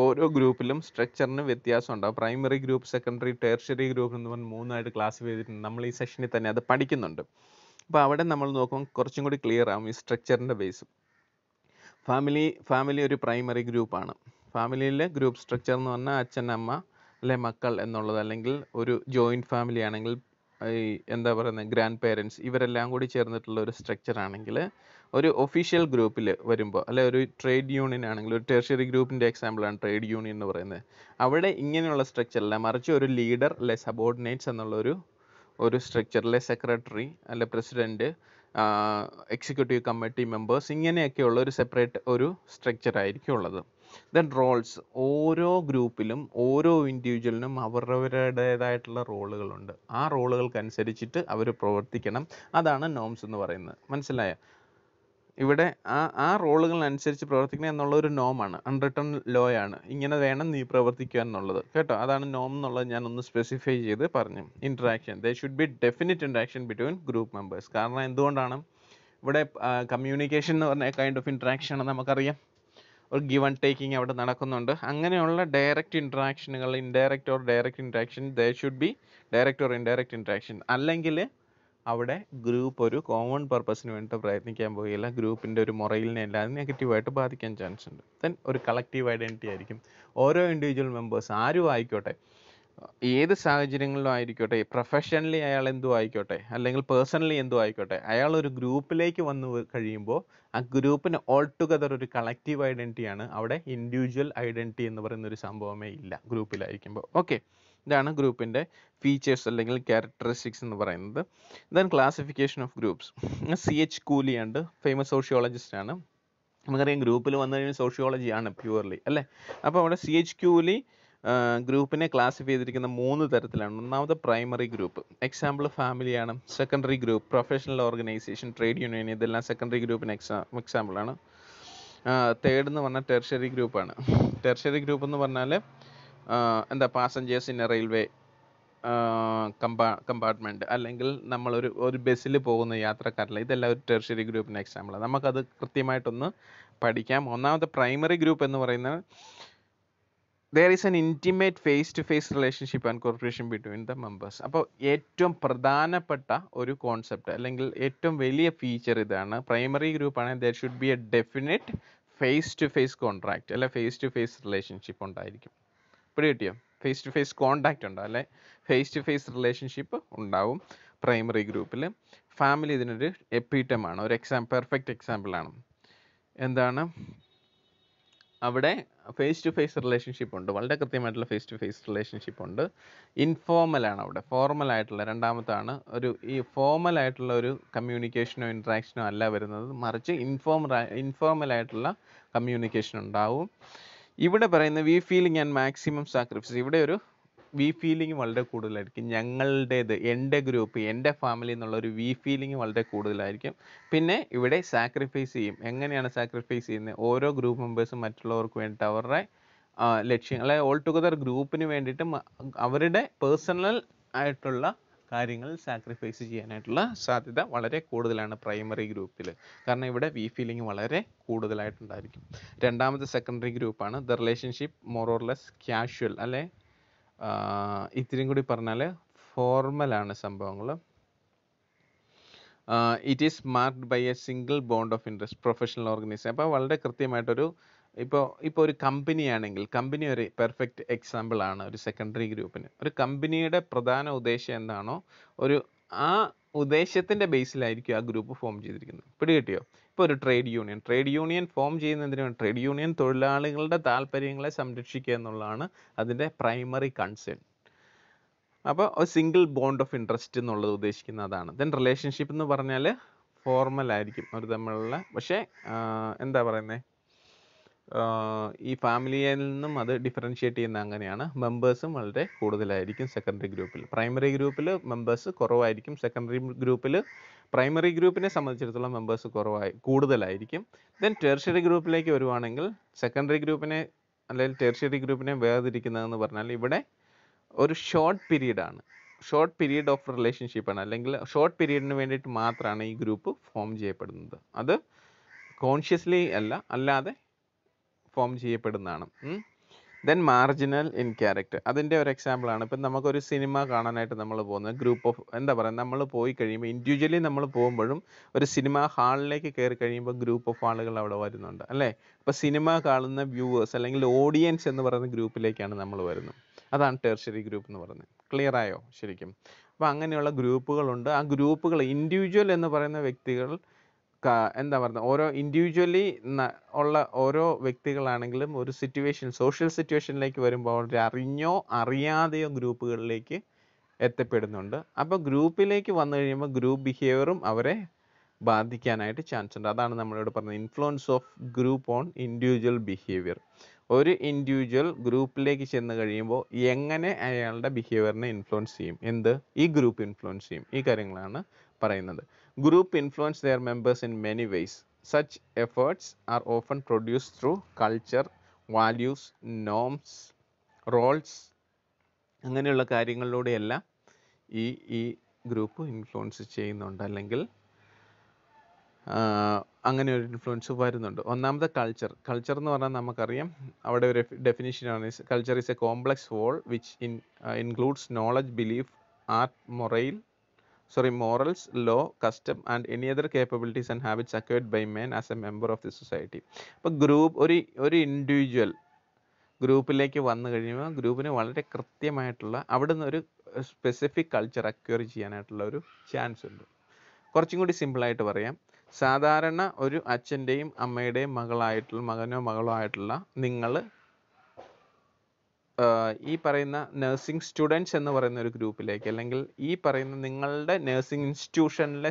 Speaker 1: ഓരോ ഗ്രൂപ്പിലും സ്ട്രക്ചറിന് വ്യത്യാസം ഉണ്ടാവും primary group secondary tertiary group എന്ന് പറഞ്ഞ് മൂന്നായിട്ട് ക്ലാസ് ചെയ്തിട്ടുണ്ട് നമ്മൾ ഈ സെഷനിൽ തന്നെ അത് പഠിക്കുന്നുണ്ട് അപ്പോൾ അവിടെ നമ്മൾ നോക്കുമ്പോൾ കുറച്ചും കൂടി ക്ലിയർ ആവും ഈ സ്ട്രക്ചറിൻ്റെ ബേസ് ഫാമിലി ഫാമിലി ഒരു പ്രൈമറി ഗ്രൂപ്പാണ് ഫാമിലിയിലെ ഗ്രൂപ്പ് സ്ട്രക്ചർ എന്ന് പറഞ്ഞാൽ അച്ഛൻ അമ്മ അല്ലെ മക്കൾ എന്നുള്ളത് അല്ലെങ്കിൽ ഒരു ജോയിൻറ്റ് ഫാമിലി ആണെങ്കിൽ ഈ എന്താ പറയുന്നത് ഗ്രാൻഡ് പേരൻസ് ഇവരെല്ലാം കൂടി ചേർന്നിട്ടുള്ള ഒരു സ്ട്രക്ചർ ആണെങ്കിൽ ഒരു ഒഫീഷ്യൽ ഗ്രൂപ്പിൽ വരുമ്പോൾ അല്ലെ ഒരു ട്രേഡ് യൂണിയൻ ആണെങ്കിൽ ഒരു ടെർഷ്യറി ഗ്രൂപ്പിൻ്റെ എക്സാമ്പിളാണ് ട്രേഡ് യൂണിയൻ എന്ന് പറയുന്നത് അവിടെ ഇങ്ങനെയുള്ള സ്ട്രക്ചറല്ല മറിച്ച് ഒരു ലീഡർ അല്ലെ സബോർഡിനേറ്റ്സ് എന്നുള്ള ഒരു ഒരു അല്ലെ സെക്രട്ടറി അല്ലെ പ്രസിഡൻറ്റ് എക്സിക്യൂട്ടീവ് കമ്മിറ്റി മെമ്പേഴ്സ് ഇങ്ങനെയൊക്കെയുള്ള ഒരു സെപ്പറേറ്റ് ഒരു സ്ട്രക്ചർ ആയിരിക്കും ഉള്ളത് ദെൻ റോൾസ് ഓരോ ഗ്രൂപ്പിലും ഓരോ ഇൻഡിവിജ്വലിനും അവരവരുടേതായിട്ടുള്ള റോളുകളുണ്ട് ആ റോളുകൾക്കനുസരിച്ചിട്ട് അവർ പ്രവർത്തിക്കണം അതാണ് നോംസ് എന്ന് പറയുന്നത് മനസ്സിലായോ ഇവിടെ ആ ആ റോളുകളനുസരിച്ച് പ്രവർത്തിക്കണം എന്നുള്ള ഒരു നോമാണ് അൺറിട്ടൺ ലോ ആണ് ഇങ്ങനെ വേണം നീ പ്രവർത്തിക്കുക എന്നുള്ളത് കേട്ടോ അതാണ് നോം എന്നുള്ളത് ഞാൻ ഒന്ന് സ്പെസിഫൈ ചെയ്ത് പറഞ്ഞു interaction they should be definite interaction between group members കാരണം എന്തുകൊണ്ടാണ് ഇവിടെ കമ്മ്യൂണിക്കേഷൻ എന്ന് പറഞ്ഞ കൈൻഡ് ഓഫ് ഇൻട്രാക്ഷൻ ആണ് നമുക്കറിയാം ഒരു ഗിവ് ടേക്കിംഗ് അവിടെ നടക്കുന്നുണ്ട് അങ്ങനെയുള്ള ഡയറക്റ്റ് ഇൻട്രാക്ഷനുകൾ indirect or direct interaction they should be direct or indirect interaction അല്ലെങ്കിൽ അവിടെ ഗ്രൂപ്പ് ഒരു കോമൺ പർപ്പസിന് വേണ്ടി പ്രയത്നിക്കാൻ പോകുകയില്ല ഗ്രൂപ്പിൻ്റെ ഒരു മൊറയിലിനെ എല്ലാവരും നെഗറ്റീവായിട്ട് ബാധിക്കാൻ ചാൻസ് ഉണ്ട് ദെൻ ഒരു കളക്റ്റീവ് ഐഡൻറ്റിറ്റി ആയിരിക്കും ഓരോ ഇൻഡിവിജ്വൽ മെമ്പേഴ്സ് ആരും ആയിക്കോട്ടെ ഏത് സാഹചര്യങ്ങളിലും ആയിരിക്കോട്ടെ പ്രൊഫഷണലി അയാൾ എന്തു ആയിക്കോട്ടെ അല്ലെങ്കിൽ പേഴ്സണലി എന്തു ആയിക്കോട്ടെ അയാൾ ഒരു ഗ്രൂപ്പിലേക്ക് വന്നു കഴിയുമ്പോൾ ആ ഗ്രൂപ്പിന് ഓൾ ടുഗദർ ഒരു കളക്റ്റീവ് ഐഡൻറ്റിറ്റിയാണ് അവിടെ ഇൻഡിവിജ്വൽ ഐഡൻറ്റിറ്റി എന്ന് പറയുന്ന ഒരു സംഭവമേ ഇല്ല ഗ്രൂപ്പിലായിരിക്കുമ്പോൾ ഓക്കെ ഇതാണ് ഗ്രൂപ്പിൻ്റെ ഫീച്ചേഴ്സ് അല്ലെങ്കിൽ ക്യാരക്ടറിസ്റ്റിക്സ് എന്ന് പറയുന്നത് then classification of groups C H Cooley ഉണ്ട് ഫേമസ് സോഷ്യോളജിസ്റ്റ് ആണ് നമുക്കറിയാം ഗ്രൂപ്പിൽ വന്നു കഴിഞ്ഞാൽ സോഷ്യോളജിയാണ് പ്യുവർലി അല്ലേ അപ്പോൾ അവിടെ സി എച്ച് ക്യൂലി ഗ്രൂപ്പിനെ ക്ലാസിഫൈ ചെയ്തിരിക്കുന്ന മൂന്ന് തരത്തിലാണ് ഒന്നാമത് പ്രൈമറി ഗ്രൂപ്പ് എക്സാമ്പിൾ ഫാമിലിയാണ് secondary group professional organisation trade union ഇതെല്ലാം സെക്കൻഡറി ഗ്രൂപ്പിന് എക്സാം എക്സാമ്പിളാണ് തേർഡ് എന്ന് പറഞ്ഞാൽ ടെർഷറി ഗ്രൂപ്പാണ് ടെർഷറി ഗ്രൂപ്പ് എന്ന് പറഞ്ഞാൽ എന്താ passengers in railway compa compartment അല്ലെങ്കിൽ നമ്മളൊരു ഒരു ബസ്സിൽ പോകുന്ന യാത്രക്കാരല്ല ഇതെല്ലാം ഒരു ടെർഷറി ഗ്രൂപ്പിന് എക്സാമ്പിളാണ് നമുക്കത് കൃത്യമായിട്ടൊന്ന് പഠിക്കാം ഒന്നാമത്തെ പ്രൈമറി ഗ്രൂപ്പ് എന്ന് പറയുന്നത് there is an intimate face to face relationship and corporation between the members അപ്പോൾ ഏറ്റവും പ്രധാനപ്പെട്ട ഒരു കോൺസെപ്റ്റ് അല്ലെങ്കിൽ ഏറ്റവും വലിയ ഫീച്ചർ ഇതാണ് പ്രൈമറി ഗ്രൂപ്പ് ആണെങ്കിൽ there should be a definite face to face contract അല്ലെ ഫേസ് ടു ഫേസ് റിലേഷൻഷിപ്പ് ഉണ്ടായിരിക്കും എപ്പോഴും കിട്ടിയോ ഫേസ് ടു ഫേസ് കോണ്ടാക്റ്റ് ഉണ്ടാവും അല്ലെ ഫേസ് ടു ഫേസ് റിലേഷൻഷിപ്പ് ഉണ്ടാവും പ്രൈമറി ഗ്രൂപ്പിൽ ഫാമിലി ഇതിനൊരു ആണ് ഒരു എക്സാം പെർഫെക്റ്റ് എക്സാമ്പിൾ ആണ് എന്താണ് അവിടെ ഫേസ് ടു ഫേസ് റിലേഷൻഷിപ്പ് ഉണ്ട് വളരെ കൃത്യമായിട്ടുള്ള ഫേസ് ടു ഫേസ് റിലേഷൻഷിപ്പ് ഉണ്ട് ഇൻഫോർമൽ ആണ് അവിടെ ഫോർമൽ ആയിട്ടുള്ള രണ്ടാമത്താണ് ഒരു ഈ ഫോർമൽ ആയിട്ടുള്ള ഒരു കമ്മ്യൂണിക്കേഷനോ ഇൻട്രാക്ഷനോ അല്ല വരുന്നത് മറിച്ച് ഇൻഫോം ഇൻഫോർമൽ ആയിട്ടുള്ള കമ്മ്യൂണിക്കേഷൻ ഉണ്ടാവും ഇവിടെ പറയുന്ന we feeling and maximum sacrifice ഇവിടെ ഒരു വി ഫീലിംഗ് വളരെ കൂടുതലായിരിക്കും ഞങ്ങളുടേത് എൻ്റെ ഗ്രൂപ്പ് എൻ്റെ ഫാമിലി എന്നുള്ള ഒരു വി ഫീലിംഗ് വളരെ കൂടുതലായിരിക്കും പിന്നെ ഇവിടെ സാക്രിഫൈസ് ചെയ്യും എങ്ങനെയാണ് സാക്രിഫൈസ് ചെയ്യുന്നത് ഓരോ ഗ്രൂപ്പ് മെമ്പേഴ്സും മറ്റുള്ളവർക്ക് വേണ്ടിയിട്ട് അവരുടെ ലക്ഷ്യങ്ങൾ അല്ലെങ്കിൽ ഓൾ ടുഗദർ ഗ്രൂപ്പിന് വേണ്ടിയിട്ട് അവരുടെ പേഴ്സണൽ ആയിട്ടുള്ള കാര്യങ്ങൾ സാക്രിഫൈസ് ചെയ്യാനായിട്ടുള്ള സാധ്യത വളരെ കൂടുതലാണ് പ്രൈമറി ഗ്രൂപ്പിൽ കാരണം ഇവിടെ വി ഫീലിംഗ് വളരെ കൂടുതലായിട്ടുണ്ടായിരിക്കും രണ്ടാമത്തെ സെക്കൻഡറി ഗ്രൂപ്പാണ് ദ റിലേഷൻഷിപ്പ് മോറോർലെസ് ക്യാഷ്വൽ അല്ലെ ഇത്തിരിയും കൂടി പറഞ്ഞാൽ ഫോർമലാണ് സംഭവങ്ങൾ it is marked by a single bond of interest professional organisation അപ്പോൾ വളരെ കൃത്യമായിട്ടൊരു ഇപ്പോൾ ഇപ്പോൾ ഒരു കമ്പനിയാണെങ്കിൽ കമ്പനി ഒരു പെർഫെക്റ്റ് എക്സാമ്പിൾ ആണ് ഒരു സെക്കൻഡറി ഗ്രൂപ്പിന് ഒരു കമ്പനിയുടെ പ്രധാന ഉദ്ദേശം എന്താണോ ഒരു ആ ഉദ്ദേശത്തിൻ്റെ ബേസിലായിരിക്കും ആ ഗ്രൂപ്പ് ഫോം ചെയ്തിരിക്കുന്നത് പിടികിട്ടിയോ ഇപ്പോൾ ഒരു trade union trade union form ചെയ്യുന്നതിന് ട്രേഡ് യൂണിയൻ തൊഴിലാളികളുടെ താല്പര്യങ്ങളെ സംരക്ഷിക്കുക എന്നുള്ളതാണ് അതിൻ്റെ പ്രൈമറി കൺസേൺ അപ്പോൾ ഒരു സിംഗിൾ ബോണ്ട് ഓഫ് ഇൻട്രസ്റ്റ് എന്നുള്ളത് ഉദ്ദേശിക്കുന്ന അതാണ് ദെൻ റിലേഷൻഷിപ്പ് എന്ന് പറഞ്ഞാൽ ഫോർമൽ ആയിരിക്കും അവർ തമ്മിലുള്ള പക്ഷേ എന്താ പറയുന്നത് ഈ ഫാമിലിയിൽ നിന്നും അത് ഡിഫറൻഷ്യേറ്റ് ചെയ്യുന്ന അങ്ങനെയാണ് മെമ്പേഴ്സും വളരെ കൂടുതലായിരിക്കും സെക്കൻഡറി ഗ്രൂപ്പിൽ പ്രൈമറി ഗ്രൂപ്പിൽ മെമ്പേഴ്സ് കുറവായിരിക്കും സെക്കൻഡറി ഗ്രൂപ്പിൽ പ്രൈമറി ഗ്രൂപ്പിനെ സംബന്ധിച്ചിടത്തോളം മെമ്പേഴ്സ് കുറവായി കൂടുതലായിരിക്കും ദെൻ ടെർഷ്യറി ഗ്രൂപ്പിലേക്ക് വരുവാണെങ്കിൽ സെക്കൻഡറി ഗ്രൂപ്പിനെ അല്ലെങ്കിൽ ടെർഷ്യറി ഗ്രൂപ്പിനെ വേർതിരിക്കുന്നതെന്ന് പറഞ്ഞാൽ ഇവിടെ ഒരു ഷോർട്ട് പീരീഡാണ് ഷോർട്ട് പീരീഡ് ഓഫ് റിലേഷൻഷിപ്പാണ് അല്ലെങ്കിൽ ഷോർട്ട് പീരീഡിന് വേണ്ടിയിട്ട് മാത്രമാണ് ഈ ഗ്രൂപ്പ് ഫോം ചെയ്യപ്പെടുന്നത് അത് കോൺഷ്യസ്ലി അല്ല അല്ലാതെ ഫോം ചെയ്യപ്പെടുന്നതാണ് ദെൻ മാർജിനൽ ഇൻ ക്യാരക്ടർ അതിൻ്റെ ഒരു എക്സാമ്പിളാണ് ഇപ്പം നമുക്കൊരു സിനിമ കാണാനായിട്ട് നമ്മൾ പോകുന്നത് ഗ്രൂപ്പ് ഓഫ് എന്താ പറയുക നമ്മൾ പോയി കഴിയുമ്പോൾ ഇൻഡിവിജ്വലി നമ്മൾ പോകുമ്പോഴും ഒരു സിനിമ ഹാളിലേക്ക് കയറി കഴിയുമ്പോൾ ഗ്രൂപ്പ് ഓഫ് ആളുകൾ അവിടെ വരുന്നുണ്ട് അല്ലേ ഇപ്പം സിനിമ കാണുന്ന വ്യൂവേഴ്സ് അല്ലെങ്കിൽ ഓഡിയൻസ് എന്ന് പറയുന്ന ഗ്രൂപ്പിലേക്കാണ് നമ്മൾ വരുന്നത് അതാണ് ടെർഷറി ഗ്രൂപ്പ് എന്ന് പറയുന്നത് ക്ലിയർ ആയോ ശരിക്കും അപ്പോൾ അങ്ങനെയുള്ള ഗ്രൂപ്പുകളുണ്ട് ആ ഗ്രൂപ്പുകൾ ഇൻഡിവിജ്വൽ എന്ന് പറയുന്ന വ്യക്തികൾ എന്താ പറയുന്നത് ഓരോ ഇൻഡിവിജ്വലി ഉള്ള ഓരോ വ്യക്തികളാണെങ്കിലും ഒരു സിറ്റുവേഷൻ സോഷ്യൽ സിറ്റുവേഷനിലേക്ക് വരുമ്പോൾ അവർ അറിഞ്ഞോ അറിയാതെയോ ഗ്രൂപ്പുകളിലേക്ക് എത്തപ്പെടുന്നുണ്ട് അപ്പോൾ ഗ്രൂപ്പിലേക്ക് വന്നു കഴിയുമ്പോൾ ഗ്രൂപ്പ് ബിഹേവിയറും അവരെ ബാധിക്കാനായിട്ട് ചാൻസ് ഉണ്ട് അതാണ് നമ്മളിവിടെ പറഞ്ഞത് influence of group on individual behaviour ഒരു ഇൻഡിവിജ്വൽ ഗ്രൂപ്പിലേക്ക് ചെന്ന് കഴിയുമ്പോൾ എങ്ങനെ അയാളുടെ ബിഹേവിയറിനെ ഇൻഫ്ലുവൻസ് ചെയ്യും എന്ത് ഈ ഗ്രൂപ്പ് ഇൻഫ്ലുവൻസ് ചെയ്യും ഈ കാര്യങ്ങളാണ് പറയുന്നത് Group influence their members in many ways. Such efforts are often produced through culture, values, norms, roles അങ്ങനെയുള്ള കാര്യങ്ങളിലൂടെയെല്ലാം ഈ ഈ ഗ്രൂപ്പ് ഇൻഫ്ലുവൻസ് ചെയ്യുന്നുണ്ട് അല്ലെങ്കിൽ അങ്ങനെ ഒരു ഇൻഫ്ലുവൻസ് വരുന്നുണ്ട് ഒന്നാമത് കൾച്ചർ കൾച്ചർ എന്ന് പറഞ്ഞാൽ നമുക്കറിയാം അവിടെ ഒരു ആണ് culture is a complex whole which in includes knowledge belief art morale sorry morals law custom and any other capabilities and habits acquired by men as a member of the society അപ്പോൾ group ഒരു ഒരു individual ഗ്രൂപ്പിലേക്ക് വന്നു കഴിയുമ്പോൾ ഗ്രൂപ്പിന് വളരെ കൃത്യമായിട്ടുള്ള അവിടെ നിന്ന് ഒരു സ്പെസിഫിക് കൾച്ചർ അക്വയർ ചെയ്യാനായിട്ടുള്ള ഒരു ചാൻസ് ഉണ്ട് കുറച്ചും കൂടി സിമ്പിളായിട്ട് പറയാം സാധാരണ ഒരു അച്ഛൻ്റെയും അമ്മയുടെയും മകളായിട്ടുള്ള മകനോ മകളോ ആയിട്ടുള്ള നിങ്ങൾ ഈ പറയുന്ന നഴ്സിംഗ് സ്റ്റുഡൻസ് എന്ന് പറയുന്ന ഒരു ഗ്രൂപ്പിലേക്ക് അല്ലെങ്കിൽ ഈ പറയുന്ന നിങ്ങളുടെ നഴ്സിംഗ് ഇൻസ്റ്റിറ്റ്യൂഷനിലെ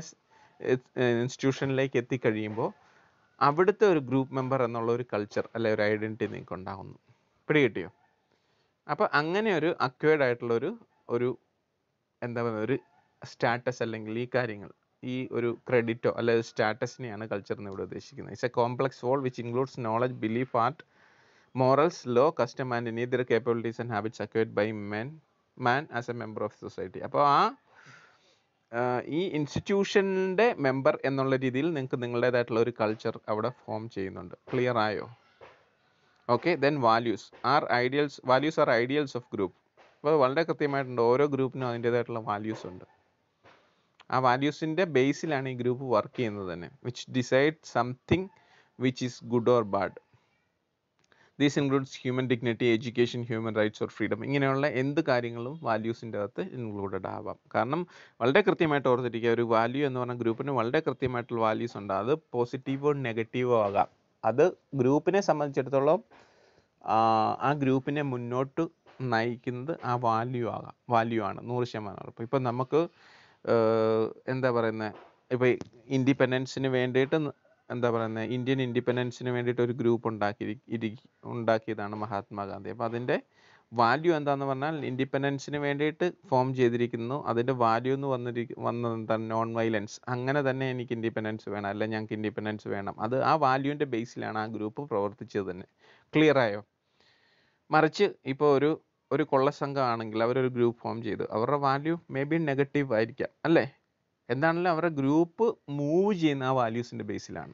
Speaker 1: ഇൻസ്റ്റിറ്റ്യൂഷനിലേക്ക് എത്തിക്കഴിയുമ്പോൾ അവിടുത്തെ ഒരു ഗ്രൂപ്പ് മെമ്പർ എന്നുള്ള ഒരു കൾച്ചർ അല്ലെ ഒരു ഐഡൻറ്റിറ്റി നിങ്ങൾക്ക് ഉണ്ടാകുന്നു കിട്ടിയോ അപ്പോൾ അങ്ങനെ ഒരു അക്വേഡ് ആയിട്ടുള്ള ഒരു ഒരു എന്താ പറയുക ഒരു സ്റ്റാറ്റസ് അല്ലെങ്കിൽ ഈ കാര്യങ്ങൾ ഈ ഒരു ക്രെഡിറ്റോ അല്ലെങ്കിൽ സ്റ്റാറ്റസിനെയാണ് കൾച്ചറിനെ ഇവിടെ ഉദ്ദേശിക്കുന്നത് it's a complex whole which includes knowledge belief art morals, law, custom and any other capabilities and habits acquired by men, man as a member of society. അപ്പോൾ ആ ഈ ഇൻസ്റ്റിറ്റ്യൂഷൻ്റെ മെമ്പർ എന്നുള്ള രീതിയിൽ നിങ്ങൾക്ക് നിങ്ങളുടേതായിട്ടുള്ള ഒരു കൾച്ചർ അവിടെ ഫോം ചെയ്യുന്നുണ്ട് ക്ലിയർ ആയോ okay then values are ideals values are ideals of group അപ്പോൾ വളരെ കൃത്യമായിട്ടുണ്ട് ഓരോ ഗ്രൂപ്പിനും അതിൻ്റേതായിട്ടുള്ള വാല്യൂസ് ഉണ്ട് ആ വാല്യൂസിൻ്റെ ബേസിലാണ് ഈ ഗ്രൂപ്പ് വർക്ക് ചെയ്യുന്നത് തന്നെ which decide something which is good or bad these includes human dignity education human rights or freedom ഇങ്ങനെയുള്ള എന്ത് കാര്യങ്ങളും വാല്യൂസിൻ്റെ അകത്ത് ഇൻക്ലൂഡഡ് ആവാം കാരണം വളരെ കൃത്യമായിട്ട് ഓർത്തിരിക്കുക ഒരു വാല്യൂ എന്ന് പറഞ്ഞ ഗ്രൂപ്പിന് വളരെ കൃത്യമായിട്ടുള്ള വാല്യൂസ് ഉണ്ട് അത് പോസിറ്റീവോ നെഗറ്റീവോ ആകാം അത് ഗ്രൂപ്പിനെ സംബന്ധിച്ചിടത്തോളം ആ ഗ്രൂപ്പിനെ മുന്നോട്ട് നയിക്കുന്നത് ആ വാല്യൂ ആകാം വാല്യൂ ആണ് നൂറ് ശതമാനം ഉറപ്പ് ഇപ്പം നമുക്ക് എന്താ പറയുന്നത് ഇപ്പം ഇൻഡിപെൻഡൻസിന് വേണ്ടിയിട്ട് എന്താ പറയുന്നത് ഇന്ത്യൻ ഇൻഡിപെൻഡൻസിന് വേണ്ടിയിട്ട് ഒരു ഗ്രൂപ്പ് ഉണ്ടാക്കി ഉണ്ടാക്കിയതാണ് മഹാത്മാഗാന്ധി അപ്പോൾ അതിൻ്റെ വാല്യൂ എന്താന്ന് പറഞ്ഞാൽ ഇൻഡിപെൻഡൻസിന് വേണ്ടിയിട്ട് ഫോം ചെയ്തിരിക്കുന്നു അതിൻ്റെ വാല്യൂ എന്ന് വന്നിരി വന്നത് നോൺ വയലൻസ് അങ്ങനെ തന്നെ എനിക്ക് ഇൻഡിപെൻഡൻസ് വേണം അല്ലെങ്കിൽ ഞങ്ങൾക്ക് ഇൻഡിപെൻഡൻസ് വേണം അത് ആ വാല്യൂവിൻ്റെ ബേസിലാണ് ആ ഗ്രൂപ്പ് പ്രവർത്തിച്ചത് തന്നെ ക്ലിയർ ആയോ മറിച്ച് ഇപ്പോൾ ഒരു ഒരു കൊള്ളസംഘമാണെങ്കിൽ അവരൊരു ഗ്രൂപ്പ് ഫോം ചെയ്തു അവരുടെ വാല്യൂ മേ ബി നെഗറ്റീവ് ആയിരിക്കാം അല്ലേ എന്താണെങ്കിലും അവരുടെ ഗ്രൂപ്പ് മൂവ് ചെയ്യുന്ന ആ വാല്യൂസിൻ്റെ ബേസിലാണ്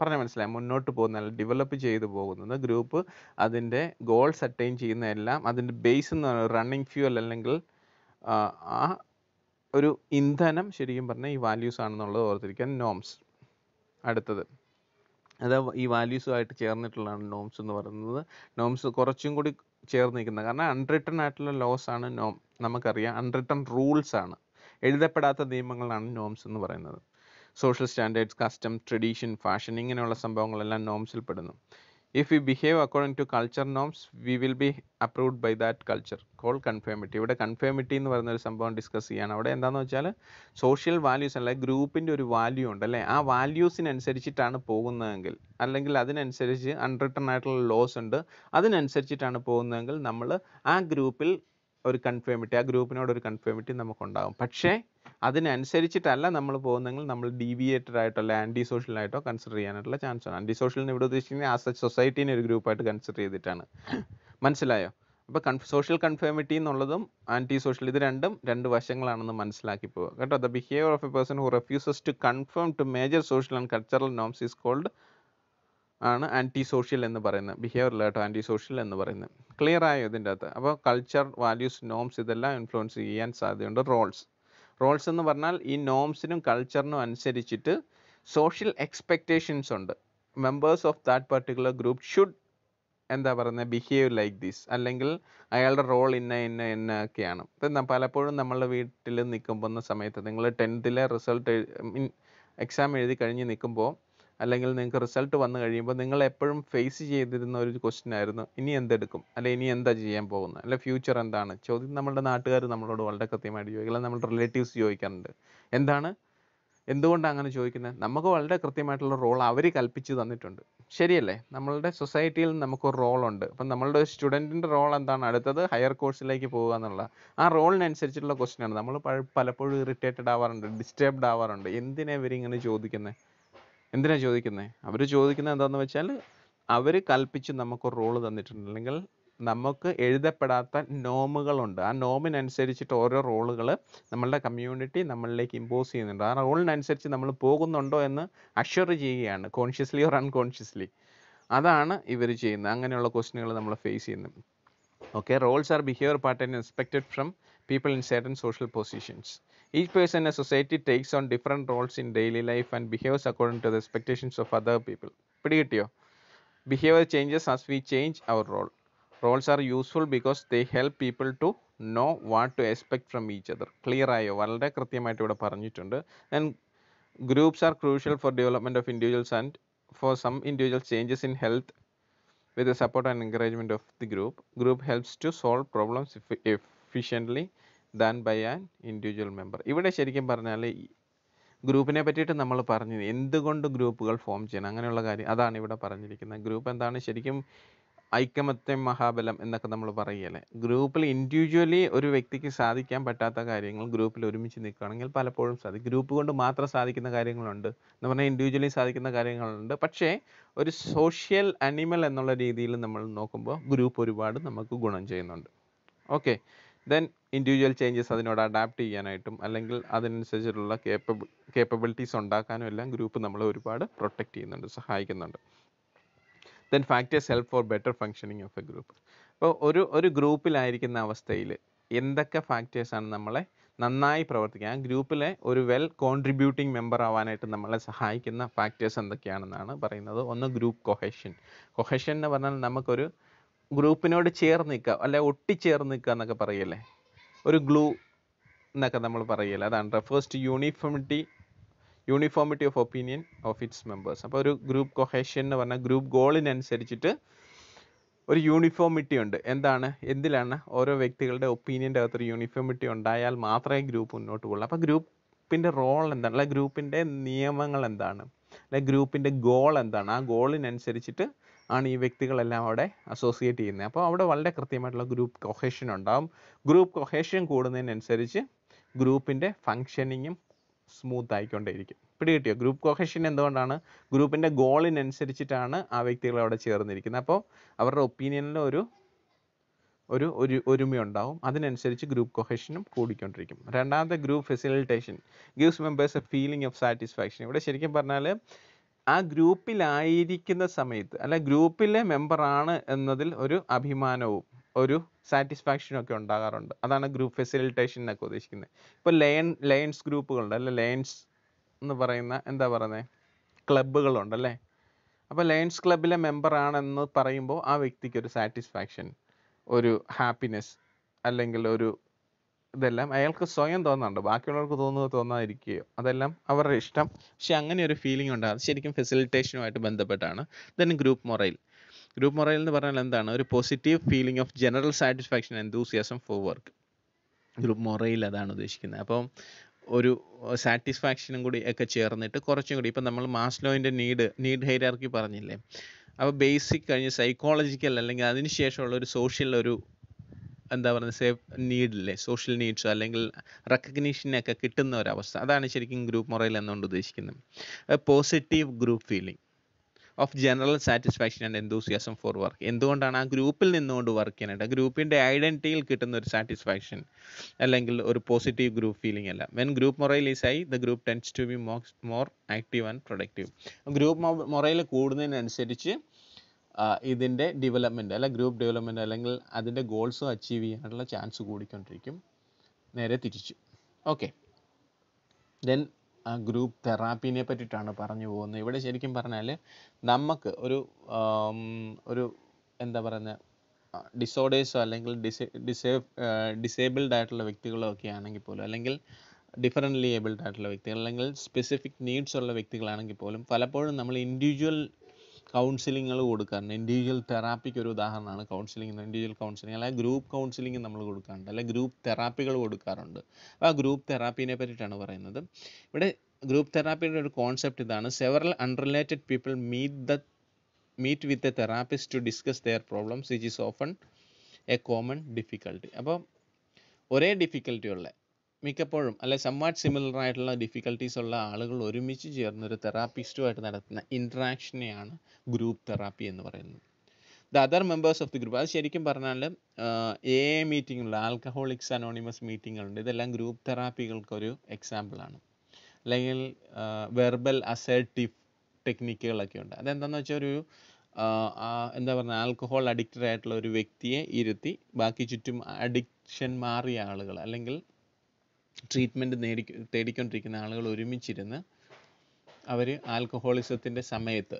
Speaker 1: പറഞ്ഞ മനസ്സിലായി മുന്നോട്ട് പോകുന്ന ഡെവലപ്പ് ചെയ്തു പോകുന്നത് ഗ്രൂപ്പ് അതിൻ്റെ ഗോൾസ് അറ്റൈൻ ചെയ്യുന്ന എല്ലാം അതിൻ്റെ ബേസ് എന്ന് പറയുന്നത് റണ്ണിങ് ഫ്യൂവൽ അല്ലെങ്കിൽ ആ ഒരു ഇന്ധനം ശരിക്കും പറഞ്ഞാൽ ഈ വാല്യൂസ് ആണെന്നുള്ളത് ഓർത്തിരിക്കാൻ നോംസ് അടുത്തത് അത് ഈ വാല്യൂസുമായിട്ട് ചേർന്നിട്ടുള്ളതാണ് നോംസ് എന്ന് പറയുന്നത് നോംസ് കുറച്ചും കൂടി ചേർന്ന് നിൽക്കുന്നത് കാരണം അൺറിട്ടൺ ആയിട്ടുള്ള ലോസ് ആണ് നോം നമുക്കറിയാം അൺറിട്ടൺ റൂൾസ് ആണ് എഴുതപ്പെടാത്ത നിയമങ്ങളാണ് നോംസ് എന്ന് പറയുന്നത് social standards custom tradition fashion ഇങ്ങനെയുള്ള സംഭവങ്ങളെല്ലാം നോംസിൽ പെടുന്നു if you behave according to culture norms we will be approved by that culture call conformity ഇവിടെ കൺഫേമിറ്റി എന്ന് പറയുന്ന ഒരു സംഭവം ഡിസ്കസ് ചെയ്യാണ് അവിടെ എന്താണെന്ന് വെച്ചാൽ സോഷ്യൽ വാല്യൂസ് അല്ലെ ഗ്രൂപ്പിൻ്റെ ഒരു വാല്യൂ ഉണ്ട് അല്ലേ ആ വാല്യൂസിനനുസരിച്ചിട്ടാണ് പോകുന്നതെങ്കിൽ അല്ലെങ്കിൽ അതിനനുസരിച്ച് അൺറിട്ടൺ ആയിട്ടുള്ള ലോസ് ഉണ്ട് അതിനനുസരിച്ചിട്ടാണ് പോകുന്നതെങ്കിൽ നമ്മൾ ആ ഗ്രൂപ്പിൽ ഒരു കൺഫേമിറ്റി ആ ഗ്രൂപ്പിനോട് ഒരു കൺഫേമിറ്റി നമുക്കുണ്ടാകും പക്ഷേ അതിനനുസരിച്ചിട്ടല്ല നമ്മൾ പോകുന്നതെങ്കിൽ നമ്മൾ ഡീവിയേറ്റഡ് ആയിട്ടോ അല്ലെ ആൻറ്റി സോഷ്യലായിട്ടോ കൺസിഡർ ചെയ്യാനായിട്ടുള്ള ചാൻസ് ആണ് ആൻറ്റി സോഷ്യലിന് ഇവിടെ ഉദ്ദേശിക്കുന്നത് ആസ് എ സൊസൈറ്റീനെ ഒരു ഗ്രൂപ്പായിട്ട് കൺസിഡർ ചെയ്തിട്ടാണ് മനസ്സിലായോ അപ്പോൾ കൺ സോഷ്യൽ കൺഫേമിറ്റി എന്നുള്ളതും ആൻറ്റി സോഷ്യൽ ഇത് രണ്ടും രണ്ട് വശങ്ങളാണെന്ന് മനസ്സിലാക്കി പോവുക കേട്ടോ the behaviour of a person who refuses to conform to major social and cultural norms is called ആണ് ആൻറ്റി സോഷ്യൽ എന്ന് പറയുന്നത് ബിഹേവിയർ കേട്ടോ ആൻറ്റി സോഷ്യൽ എന്ന് പറയുന്നത് ക്ലിയർ ആയോ ഇതിൻ്റെ അകത്ത് അപ്പോൾ കൾച്ചർ വാല്യൂസ് നോംസ് ഇതെല്ലാം ഇൻഫ്ലുവൻസ് ചെയ്യാൻ സാധ്യതയുണ്ട് റോൾസ് റോൾസ് എന്ന് പറഞ്ഞാൽ ഈ നോംസിനും കൾച്ചറിനും അനുസരിച്ചിട്ട് സോഷ്യൽ എക്സ്പെക്റ്റേഷൻസ് ഉണ്ട് members of that particular group should എന്താ പറയുന്നത് ബിഹേവ് ലൈക്ക് ദിസ് അല്ലെങ്കിൽ അയാളുടെ റോൾ ഇന്ന ഇന്ന ഇന്ന ഒക്കെയാണ് പലപ്പോഴും നമ്മളുടെ വീട്ടിൽ നിൽക്കുമ്പോൾ സമയത്ത് നിങ്ങൾ ടെൻത്തിലെ റിസൾട്ട് എക്സാം എഴുതി കഴിഞ്ഞ് നിൽക്കുമ്പോൾ അല്ലെങ്കിൽ നിങ്ങൾക്ക് റിസൾട്ട് വന്നു കഴിയുമ്പോൾ നിങ്ങൾ എപ്പോഴും ഫേസ് ചെയ്തിരുന്ന ഒരു ക്വസ്റ്റ്യൻ ആയിരുന്നു ഇനി എന്തെടുക്കും അല്ലെ ഇനി എന്താ ചെയ്യാൻ പോകുന്നത് അല്ലെ ഫ്യൂച്ചർ എന്താണ് ചോദ്യം നമ്മളുടെ നാട്ടുകാർ നമ്മളോട് വളരെ കൃത്യമായിട്ട് ചോദിക്കില്ല നമ്മുടെ റിലേറ്റീവ്സ് ചോദിക്കാറുണ്ട് എന്താണ് എന്തുകൊണ്ടാണ് അങ്ങനെ ചോദിക്കുന്നത് നമുക്ക് വളരെ കൃത്യമായിട്ടുള്ള റോൾ അവർ കൽപ്പിച്ചു തന്നിട്ടുണ്ട് ശരിയല്ലേ നമ്മളുടെ സൊസൈറ്റിയിൽ നമുക്കൊരു റോളുണ്ട് അപ്പം നമ്മളുടെ സ്റ്റുഡൻറ്റിൻ്റെ റോൾ എന്താണ് അടുത്തത് ഹയർ കോഴ്സിലേക്ക് പോകുക എന്നുള്ള ആ റോളിനനുസരിച്ചിട്ടുള്ള ക്വസ്റ്റ്യൻ ആണ് നമ്മൾ പലപ്പോഴും ഇറിറ്റേറ്റഡ് ആവാറുണ്ട് ഡിസ്റ്റർബ്ഡ് ആവാറുണ്ട് എന്തിനാണ് ഇവരിങ്ങനെ ചോദിക്കുന്നത് എന്തിനാ ചോദിക്കുന്നത് അവർ ചോദിക്കുന്നത് എന്താണെന്ന് വെച്ചാൽ അവർ കൽപ്പിച്ച് നമുക്ക് റോള് തന്നിട്ടുണ്ട് അല്ലെങ്കിൽ നമുക്ക് എഴുതപ്പെടാത്ത നോമുകളുണ്ട് ആ നോമിനനുസരിച്ചിട്ട് ഓരോ റോളുകൾ നമ്മളുടെ കമ്മ്യൂണിറ്റി നമ്മളിലേക്ക് ഇമ്പോസ് ചെയ്യുന്നുണ്ട് ആ റോളിനനുസരിച്ച് നമ്മൾ പോകുന്നുണ്ടോ എന്ന് അഷ്വർ ചെയ്യുകയാണ് കോൺഷ്യസ്ലി ഓർ അൺകോൺഷ്യസ്ലി അതാണ് ഇവർ ചെയ്യുന്നത് അങ്ങനെയുള്ള ക്വസ്റ്റിനുകൾ നമ്മൾ ഫേസ് ചെയ്യുന്നത് okay roles are behaviour part and expected from people in certain social positions Each person in society takes on on different in daily life and behaves behaves to to the expectations of other people. പിടികിട്ടിയോ behaviour changes as we change our role roles are useful because they help people to know what to expect from each other clear ആയോ വളരെ കൃത്യമായിട്ട് ഇവിടെ പറഞ്ഞിട്ടുണ്ട് and groups are crucial for development of individuals and for some individual changes in health with the support and encouragement of the group group helps to solve problems efficiently than by an individual member ഇവിടെ ശരിക്കും പറഞ്ഞാൽ ഗ്രൂപ്പിനെ പറ്റിയിട്ട് നമ്മൾ പറഞ്ഞു എന്തുകൊണ്ട് ഗ്രൂപ്പുകൾ form ചെയ്യണം അങ്ങനെയുള്ള കാര്യം അതാണ് ഇവിടെ പറഞ്ഞിരിക്കുന്നത് ഗ്രൂപ്പ് എന്താണ് ശരിക്കും ഐക്യമത്യ മഹാബലം എന്നൊക്കെ നമ്മൾ പറയുകയല്ലേ ഗ്രൂപ്പിൽ ഇൻഡിവിജ്വലി ഒരു വ്യക്തിക്ക് സാധിക്കാൻ പറ്റാത്ത കാര്യങ്ങൾ ഗ്രൂപ്പിൽ ഒരുമിച്ച് നിൽക്കുകയാണെങ്കിൽ പലപ്പോഴും സാധിക്കും ഗ്രൂപ്പ് കൊണ്ട് മാത്രം സാധിക്കുന്ന കാര്യങ്ങളുണ്ട് എന്ന് പറഞ്ഞാൽ ഇൻഡിവിജ്വലി സാധിക്കുന്ന കാര്യങ്ങളുണ്ട് പക്ഷേ ഒരു സോഷ്യൽ അനിമൽ എന്നുള്ള രീതിയിൽ നമ്മൾ നോക്കുമ്പോൾ ഗ്രൂപ്പ് ഒരുപാട് നമുക്ക് ഗുണം ചെയ്യുന്നുണ്ട് ഓക്കെ ദെൻ ഇൻഡിവിജ്വൽ ചേഞ്ചസ് അതിനോട് അഡാപ്റ്റ് ചെയ്യാനായിട്ടും അല്ലെങ്കിൽ അതിനനുസരിച്ചിട്ടുള്ള കേപ്പബിൾ കേപ്പബിലിറ്റീസ് ഉണ്ടാക്കാനും എല്ലാം ഗ്രൂപ്പ് നമ്മളെ ഒരുപാട് പ്രൊട്ടക്റ്റ് ചെയ്യുന്നുണ്ട് സഹായിക്കുന്നുണ്ട് then factors help for better functioning of a group അപ്പോൾ ഒരു ഒരു ഗ്രൂപ്പിലായിരിക്കുന്ന അവസ്ഥയിൽ എന്തൊക്കെ ഫാക്ടേഴ്സാണ് നമ്മളെ നന്നായി പ്രവർത്തിക്കുക ആ ഗ്രൂപ്പിലെ ഒരു വെൽ കോൺട്രിബ്യൂട്ടിംഗ് മെമ്പർ ആവാനായിട്ട് നമ്മളെ സഹായിക്കുന്ന ഫാക്ടേഴ്സ് എന്തൊക്കെയാണെന്നാണ് പറയുന്നത് ഒന്ന് ഗ്രൂപ്പ് കൊഹേഷൻ കൊഹേഷൻ എന്ന് പറഞ്ഞാൽ നമുക്കൊരു ഗ്രൂപ്പിനോട് ചേർന്ന് നിൽക്കുക അല്ലെ ഒട്ടിച്ചേർന്ന് നിൽക്കുക എന്നൊക്കെ പറയല്ലേ ഒരു ഗ്ലൂ എന്നൊക്കെ നമ്മൾ പറയല്ലേ അതാണ് refers to uniformity uniformity of opinion of its members അപ്പോൾ ഒരു ഗ്രൂപ്പ് കൊഹേഷൻ എന്ന് പറഞ്ഞാൽ ഗ്രൂപ്പ് ഗോളിനനുസരിച്ചിട്ട് ഒരു യൂണിഫോമിറ്റി ഉണ്ട് എന്താണ് എന്തിലാണ് ഓരോ വ്യക്തികളുടെ ഒപ്പീനിയൻ്റെ അകത്തൊരു യൂണിഫോമിറ്റി ഉണ്ടായാൽ മാത്രമേ ഗ്രൂപ്പ് മുന്നോട്ട് പോകുള്ളൂ അപ്പോൾ ഗ്രൂപ്പിൻ്റെ റോൾ എന്താണ് അല്ലെ ഗ്രൂപ്പിൻ്റെ നിയമങ്ങൾ എന്താണ് അല്ലെ ഗ്രൂപ്പിൻ്റെ ഗോൾ എന്താണ് ആ ഗോളിനനുസരിച്ചിട്ട് ആണ് ഈ വ്യക്തികളെല്ലാം അവിടെ അസോസിയേറ്റ് ചെയ്യുന്നത് അപ്പോൾ അവിടെ വളരെ കൃത്യമായിട്ടുള്ള ഗ്രൂപ്പ് കൊഹേഷൻ ഉണ്ടാവും ഗ്രൂപ്പ് കൊഹേഷൻ കൂടുന്നതിനനുസരിച്ച് ഗ്രൂപ്പിൻ്റെ ഫങ്ഷനിങ്ങും സ്മൂത്ത് ആയിക്കൊണ്ടേയിരിക്കും കിട്ടിയോ ഗ്രൂപ്പ് കൊഹേഷൻ എന്തുകൊണ്ടാണ് ഗ്രൂപ്പിൻ്റെ ഗോളിനനുസരിച്ചിട്ടാണ് ആ വ്യക്തികൾ അവിടെ ചേർന്നിരിക്കുന്നത് അപ്പോൾ അവരുടെ ഒപ്പീനിയനിൽ ഒരു ഒരു ഒരു ഒരുമയുണ്ടാവും അതിനനുസരിച്ച് ഗ്രൂപ്പ് കൊഹേഷനും കൂടിക്കൊണ്ടിരിക്കും രണ്ടാമത്തെ group facilitation gives members a feeling of satisfaction ഇവിടെ ശരിക്കും പറഞ്ഞാൽ ആ ഗ്രൂപ്പിലായിരിക്കുന്ന സമയത്ത് അല്ല ഗ്രൂപ്പിലെ മെമ്പറാണ് എന്നതിൽ ഒരു അഭിമാനവും ഒരു സാറ്റിസ്ഫാക്ഷനും ഒക്കെ ഉണ്ടാകാറുണ്ട് അതാണ് ഗ്രൂപ്പ് ഫെസിലിറ്റേഷൻ എന്നൊക്കെ ഉദ്ദേശിക്കുന്നത് ഇപ്പോൾ ലയൺ ലയൺസ് ഗ്രൂപ്പുകളുണ്ട് അല്ലെ ലയൺസ് എന്ന് പറയുന്ന എന്താ പറയുന്നത് ക്ലബുകളുണ്ട് അല്ലേ അപ്പോൾ ലയൺസ് ക്ലബ്ബിലെ മെമ്പറാണെന്ന് പറയുമ്പോൾ ആ വ്യക്തിക്ക് ഒരു സാറ്റിസ്ഫാക്ഷൻ ഒരു ഹാപ്പിനെസ് അല്ലെങ്കിൽ ഒരു ഇതെല്ലാം അയാൾക്ക് സ്വയം തോന്നുന്നുണ്ട് ബാക്കിയുള്ളവർക്ക് തോന്നുന്നത് തോന്നാതിരിക്കുകയോ അതെല്ലാം അവരുടെ ഇഷ്ടം പക്ഷെ അങ്ങനെ ഒരു ഫീലിംഗ് ഉണ്ടാകും ശരിക്കും ഫെസിലിറ്റേഷനുമായിട്ട് ബന്ധപ്പെട്ടാണ് then group morale group morale എന്ന് പറഞ്ഞാൽ എന്താണ് ഒരു positive feeling of general satisfaction enthusiasm for work group morale അതാണ് ഉദ്ദേശിക്കുന്നത് അപ്പം ഒരു സാറ്റിസ്ഫാക്ഷനും കൂടി ഒക്കെ ചേർന്നിട്ട് കുറച്ചും കൂടി ഇപ്പം നമ്മൾ മാസ്ലോയിൻ്റെ നീഡ് നീഡ് ഹൈരാർക്കി പറഞ്ഞില്ലേ അപ്പോൾ ബേസിക് കഴിഞ്ഞ് സൈക്കോളജിക്കൽ അല്ലെങ്കിൽ അതിനുശേഷമുള്ള ഒരു സോഷ്യൽ ഒരു എന്താ പറയുന്നത് സേഫ് നീഡില്ലേ സോഷ്യൽ നീഡ്സ് അല്ലെങ്കിൽ റെക്കഗ്നീഷനൊക്കെ കിട്ടുന്ന ഒരവസ്ഥ അതാണ് ശരിക്കും ഗ്രൂപ്പ് മൊറൈൽ എന്നുകൊണ്ട് ഉദ്ദേശിക്കുന്നത് positive group feeling of general satisfaction and enthusiasm for work എന്തുകൊണ്ടാണ് ആ ഗ്രൂപ്പിൽ നിന്നുകൊണ്ട് വർക്ക് ചെയ്യാനായിട്ട് ഗ്രൂപ്പിൻ്റെ ഐഡൻറ്റിയിൽ കിട്ടുന്ന ഒരു സാറ്റിസ്ഫാക്ഷൻ അല്ലെങ്കിൽ ഒരു പോസിറ്റീവ് ഗ്രൂപ്പ് ഫീലിംഗ് അല്ല when group morale is high the group tends to be more more active and productive group morale കൂടുന്നതിനനുസരിച്ച് ഇതിൻ്റെ ഡെവലപ്മെൻറ്റ് അല്ല ഗ്രൂപ്പ് ഡെവലപ്മെൻറ്റ് അല്ലെങ്കിൽ അതിൻ്റെ ഗോൾസ് അച്ചീവ് ചെയ്യാനുള്ള ചാൻസ് കൂടിക്കൊണ്ടിരിക്കും നേരെ തിരിച്ചു ഓക്കെ ദെൻ ഗ്രൂപ്പ് തെറാപ്പിനെ പറ്റിയിട്ടാണ് പറഞ്ഞു പോകുന്നത് ഇവിടെ ശരിക്കും പറഞ്ഞാൽ നമുക്ക് ഒരു ഒരു എന്താ പറയുന്നത് ഡിസോർഡേഴ്സോ അല്ലെങ്കിൽ ഡിസേ ഡിസേബിൾഡ് ആയിട്ടുള്ള വ്യക്തികളോ ഒക്കെ ആണെങ്കിൽ പോലും അല്ലെങ്കിൽ ഡിഫറൻ്റ്ലി ഏബിൾഡ് ആയിട്ടുള്ള വ്യക്തികൾ അല്ലെങ്കിൽ സ്പെസിഫിക് നീഡ്സ് ഉള്ള വ്യക്തികളാണെങ്കിൽ പോലും പലപ്പോഴും നമ്മൾ ഇൻഡിവിജ്വൽ കൗൺസിലിങ്ങൾ കൊടുക്കാറുണ്ട് ഇൻഡിവിജ്വൽ തെറാപ്പിക്ക് ഒരു ഉദാഹരണമാണ് കൗൺസിലിംഗ് ഇൻഡിവിജ്വൽ കൗൺസിലിംഗ് അല്ലെങ്കിൽ ഗ്രൂപ്പ് കൗൺസിലിംഗ് നമ്മൾ കൊടുക്കാറുണ്ട് അല്ലെങ്കിൽ ഗ്രൂപ്പ് തെറാപ്പികൾ കൊടുക്കാറുണ്ട് ആ ഗ്രൂപ്പ് തെറാപ്പിനെ പറ്റിയിട്ടാണ് പറയുന്നത് ഇവിടെ ഗ്രൂപ്പ് തെറാപ്പിയുടെ ഒരു കോൺസെപ്റ്റ് ഇതാണ് several unrelated people meet the meet with a therapist to discuss their problems it is often a common difficulty അപ്പോൾ ഒരേ ഡിഫിക്കൽറ്റി ഉള്ള മിക്കപ്പോഴും അല്ലെ സംവാട്ട് സിമിലർ ആയിട്ടുള്ള ഡിഫിക്കൽട്ടീസ് ഉള്ള ആളുകൾ ഒരുമിച്ച് ചേർന്ന് ഒരു തെറാപ്പിസ്റ്റുമായിട്ട് നടത്തുന്ന ഇൻട്രാക്ഷനെയാണ് ഗ്രൂപ്പ് തെറാപ്പി എന്ന് പറയുന്നത് the other members of the group അത് ശരിക്കും പറഞ്ഞാൽ എ മീറ്റിങ്ങുള്ള ആൽക്കഹോളിക്സ് അനോണിമസ് മീറ്റിങ്ങുകളുണ്ട് ഇതെല്ലാം ഗ്രൂപ്പ് തെറാപ്പികൾക്കൊരു എക്സാമ്പിളാണ് അല്ലെങ്കിൽ വെർബൽ അസേർട്ടീവ് ടെക്നിക്കുകളൊക്കെ ഉണ്ട് അതെന്താണെന്ന് വെച്ചാൽ ഒരു എന്താ പറയുക ആൽക്കഹോൾ അഡിക്റ്റഡ് ആയിട്ടുള്ള ഒരു വ്യക്തിയെ ഇരുത്തി ബാക്കി ചുറ്റും അഡിക്ഷൻ മാറിയ ആളുകൾ അല്ലെങ്കിൽ ട്രീറ്റ്മെൻറ്റ് നേടി തേടിക്കൊണ്ടിരിക്കുന്ന ആളുകൾ ഒരുമിച്ചിരുന്ന് അവർ ആൽക്കഹോളിസത്തിൻ്റെ സമയത്ത്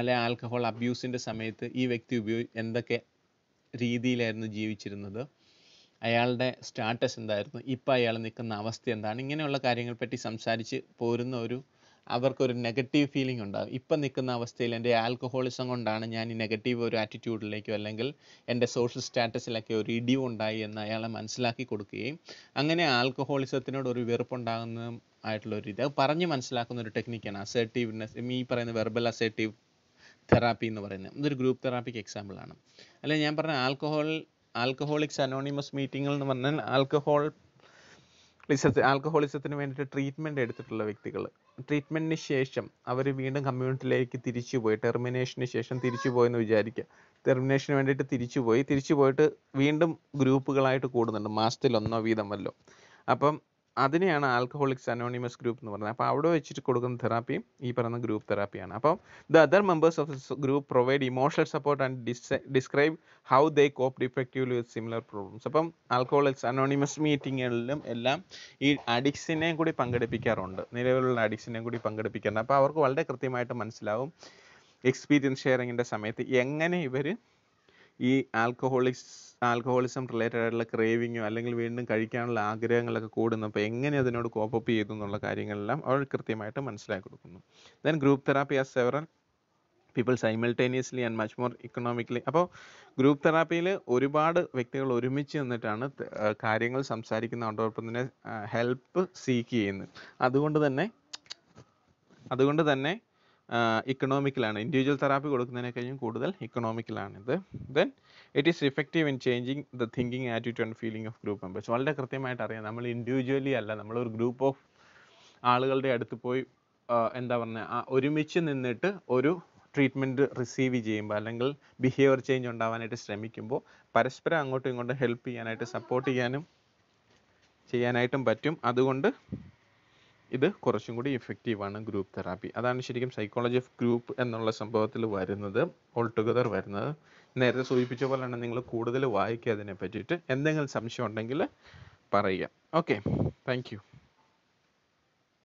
Speaker 1: അല്ലെ ആൽക്കഹോൾ അബ്യൂസിൻ്റെ സമയത്ത് ഈ വ്യക്തി ഉപയോഗി എന്തൊക്കെ രീതിയിലായിരുന്നു ജീവിച്ചിരുന്നത് അയാളുടെ സ്റ്റാറ്റസ് എന്തായിരുന്നു ഇപ്പം അയാൾ നിൽക്കുന്ന അവസ്ഥ എന്താണ് ഇങ്ങനെയുള്ള കാര്യങ്ങളെപ്പറ്റി സംസാരിച്ച് പോരുന്ന ഒരു അവർക്കൊരു നെഗറ്റീവ് ഫീലിംഗ് ഉണ്ടാകും ഇപ്പം നിൽക്കുന്ന അവസ്ഥയിൽ എൻ്റെ ആൽക്കഹോളിസം കൊണ്ടാണ് ഞാൻ ഈ നെഗറ്റീവ് ഒരു ആറ്റിറ്റ്യൂഡിലേക്കോ അല്ലെങ്കിൽ എൻ്റെ സോഷ്യൽ സ്റ്റാറ്റസിലൊക്കെ ഒരു ഇടിവ് ഉണ്ടായി എന്ന് അയാളെ മനസ്സിലാക്കി കൊടുക്കുകയും അങ്ങനെ ആൽക്കഹോളിസത്തിനോട് ഒരു വെറുപ്പുണ്ടാകുന്ന ആയിട്ടുള്ള ഒരു ഇത് പറഞ്ഞ് മനസ്സിലാക്കുന്ന ഒരു ടെക്നിക്കാണ് അസേർട്ടീവ്നെസ് ഈ പറയുന്ന വെർബൽ അസേർട്ടീവ് തെറാപ്പി എന്ന് പറയുന്നത് ഇതൊരു ഗ്രൂപ്പ് തെറാപ്പിക്ക് എക്സാമ്പിളാണ് അല്ലെ ഞാൻ പറഞ്ഞ ആൽക്കഹോൾ ആൽക്കഹോളിക്സ് അനോണിമസ് മീറ്റിംഗുകൾ എന്ന് പറഞ്ഞാൽ ആൽക്കഹോൾ ആൽക്കഹോളിസത്തിന് വേണ്ടിയിട്ട് ട്രീറ്റ്മെൻറ്റ് എടുത്തിട്ടുള്ള വ്യക്തികൾ ട്രീറ്റ്മെൻറ്റിന് ശേഷം അവർ വീണ്ടും കമ്മ്യൂണിറ്റിയിലേക്ക് തിരിച്ചു പോയി ടെർമിനേഷന് ശേഷം തിരിച്ചു പോയെന്ന് വിചാരിക്കുക ടെർമിനേഷന് വേണ്ടിയിട്ട് തിരിച്ചു പോയി തിരിച്ചു പോയിട്ട് വീണ്ടും ഗ്രൂപ്പുകളായിട്ട് കൂടുന്നുണ്ട് മാസത്തിൽ ഒന്നോ വീതം വല്ലോ അപ്പം അതിനെയാണ് ആൽക്കഹോളിക്സ് അനോണിമസ് ഗ്രൂപ്പ് എന്ന് പറയുന്നത് അപ്പോൾ അവിടെ വെച്ചിട്ട് കൊടുക്കുന്ന തെറാപ്പിയും ഈ പറയുന്ന ഗ്രൂപ്പ് തെറാപ്പിയാണ് അപ്പോൾ the other members of this group provide emotional support and dis describe how they cope effectively with similar problems അപ്പം ആൽക്കഹോളിക്സ് അനോണിമസ് മീറ്റിങ്ങുകളിലും എല്ലാം ഈ അഡിക്സിനെയും കൂടി പങ്കെടുപ്പിക്കാറുണ്ട് നിലവിലുള്ള അഡിക്സിനെയും കൂടി പങ്കെടുപ്പിക്കാറുണ്ട് അപ്പോൾ അവർക്ക് വളരെ കൃത്യമായിട്ട് മനസ്സിലാവും എക്സ്പീരിയൻസ് ഷെയറിങ്ങിൻ്റെ സമയത്ത് എങ്ങനെ ഇവർ ഈ ആൽക്കഹോളിക്സ് ആൽക്കഹോളിസം റിലേറ്റഡ് ആയിട്ടുള്ള ക്രേവിങ്ങോ അല്ലെങ്കിൽ വീണ്ടും കഴിക്കാനുള്ള ആഗ്രഹങ്ങളൊക്കെ കൂടുന്നു അപ്പോൾ എങ്ങനെ അതിനോട് കോപ്പപ്പ് ചെയ്തു എന്നുള്ള കാര്യങ്ങളെല്ലാം അവർ കൃത്യമായിട്ട് മനസ്സിലാക്കി കൊടുക്കുന്നു then group therapy as several people simultaneously and much more economically അപ്പോൾ ഗ്രൂപ്പ് തെറാപ്പിയിൽ ഒരുപാട് വ്യക്തികൾ ഒരുമിച്ച് നിന്നിട്ടാണ് കാര്യങ്ങൾ അതോടൊപ്പം തന്നെ ഹെൽപ്പ് സീക്ക് ചെയ്യുന്നത് അതുകൊണ്ട് തന്നെ അതുകൊണ്ട് തന്നെ ഇക്കണോമിക്കലാണ് ഇൻഡിവിജ്വൽ തെറാപ്പി കൊടുക്കുന്നതിനേക്കാളും കൂടുതൽ ഇക്കണോമിക്കലാണ് ഇത് then it is effective in changing the thinking attitude and feeling of group members വളരെ കൃത്യമായിട്ട് അറിയാം നമ്മൾ ഇൻഡിവിജ്വലി അല്ല നമ്മളൊരു ഗ്രൂപ്പ് ഓഫ് ആളുകളുടെ അടുത്ത് പോയി എന്താ ആ ഒരുമിച്ച് നിന്നിട്ട് ഒരു ട്രീറ്റ്മെൻറ്റ് റിസീവ് ചെയ്യുമ്പോൾ അല്ലെങ്കിൽ ബിഹേവിയർ ചേഞ്ച് ഉണ്ടാവാനായിട്ട് ശ്രമിക്കുമ്പോൾ പരസ്പരം അങ്ങോട്ടും ഇങ്ങോട്ടും ഹെൽപ്പ് ചെയ്യാനായിട്ട് സപ്പോർട്ട് ചെയ്യാനും ചെയ്യാനായിട്ടും പറ്റും അതുകൊണ്ട് ഇത് കുറച്ചും കൂടി ഇഫക്റ്റീവാണ് ഗ്രൂപ്പ് തെറാപ്പി അതാണ് ശരിക്കും സൈക്കോളജി ഓഫ് ഗ്രൂപ്പ് എന്നുള്ള സംഭവത്തിൽ വരുന്നത് ഓൾ ടുഗദർ വരുന്നത് നേരത്തെ സൂചിപ്പിച്ച പോലെ തന്നെ നിങ്ങൾ കൂടുതൽ വായിക്കുക അതിനെ പറ്റിയിട്ട് എന്തെങ്കിലും സംശയം ഉണ്ടെങ്കിൽ പറയുക ഓക്കെ താങ്ക്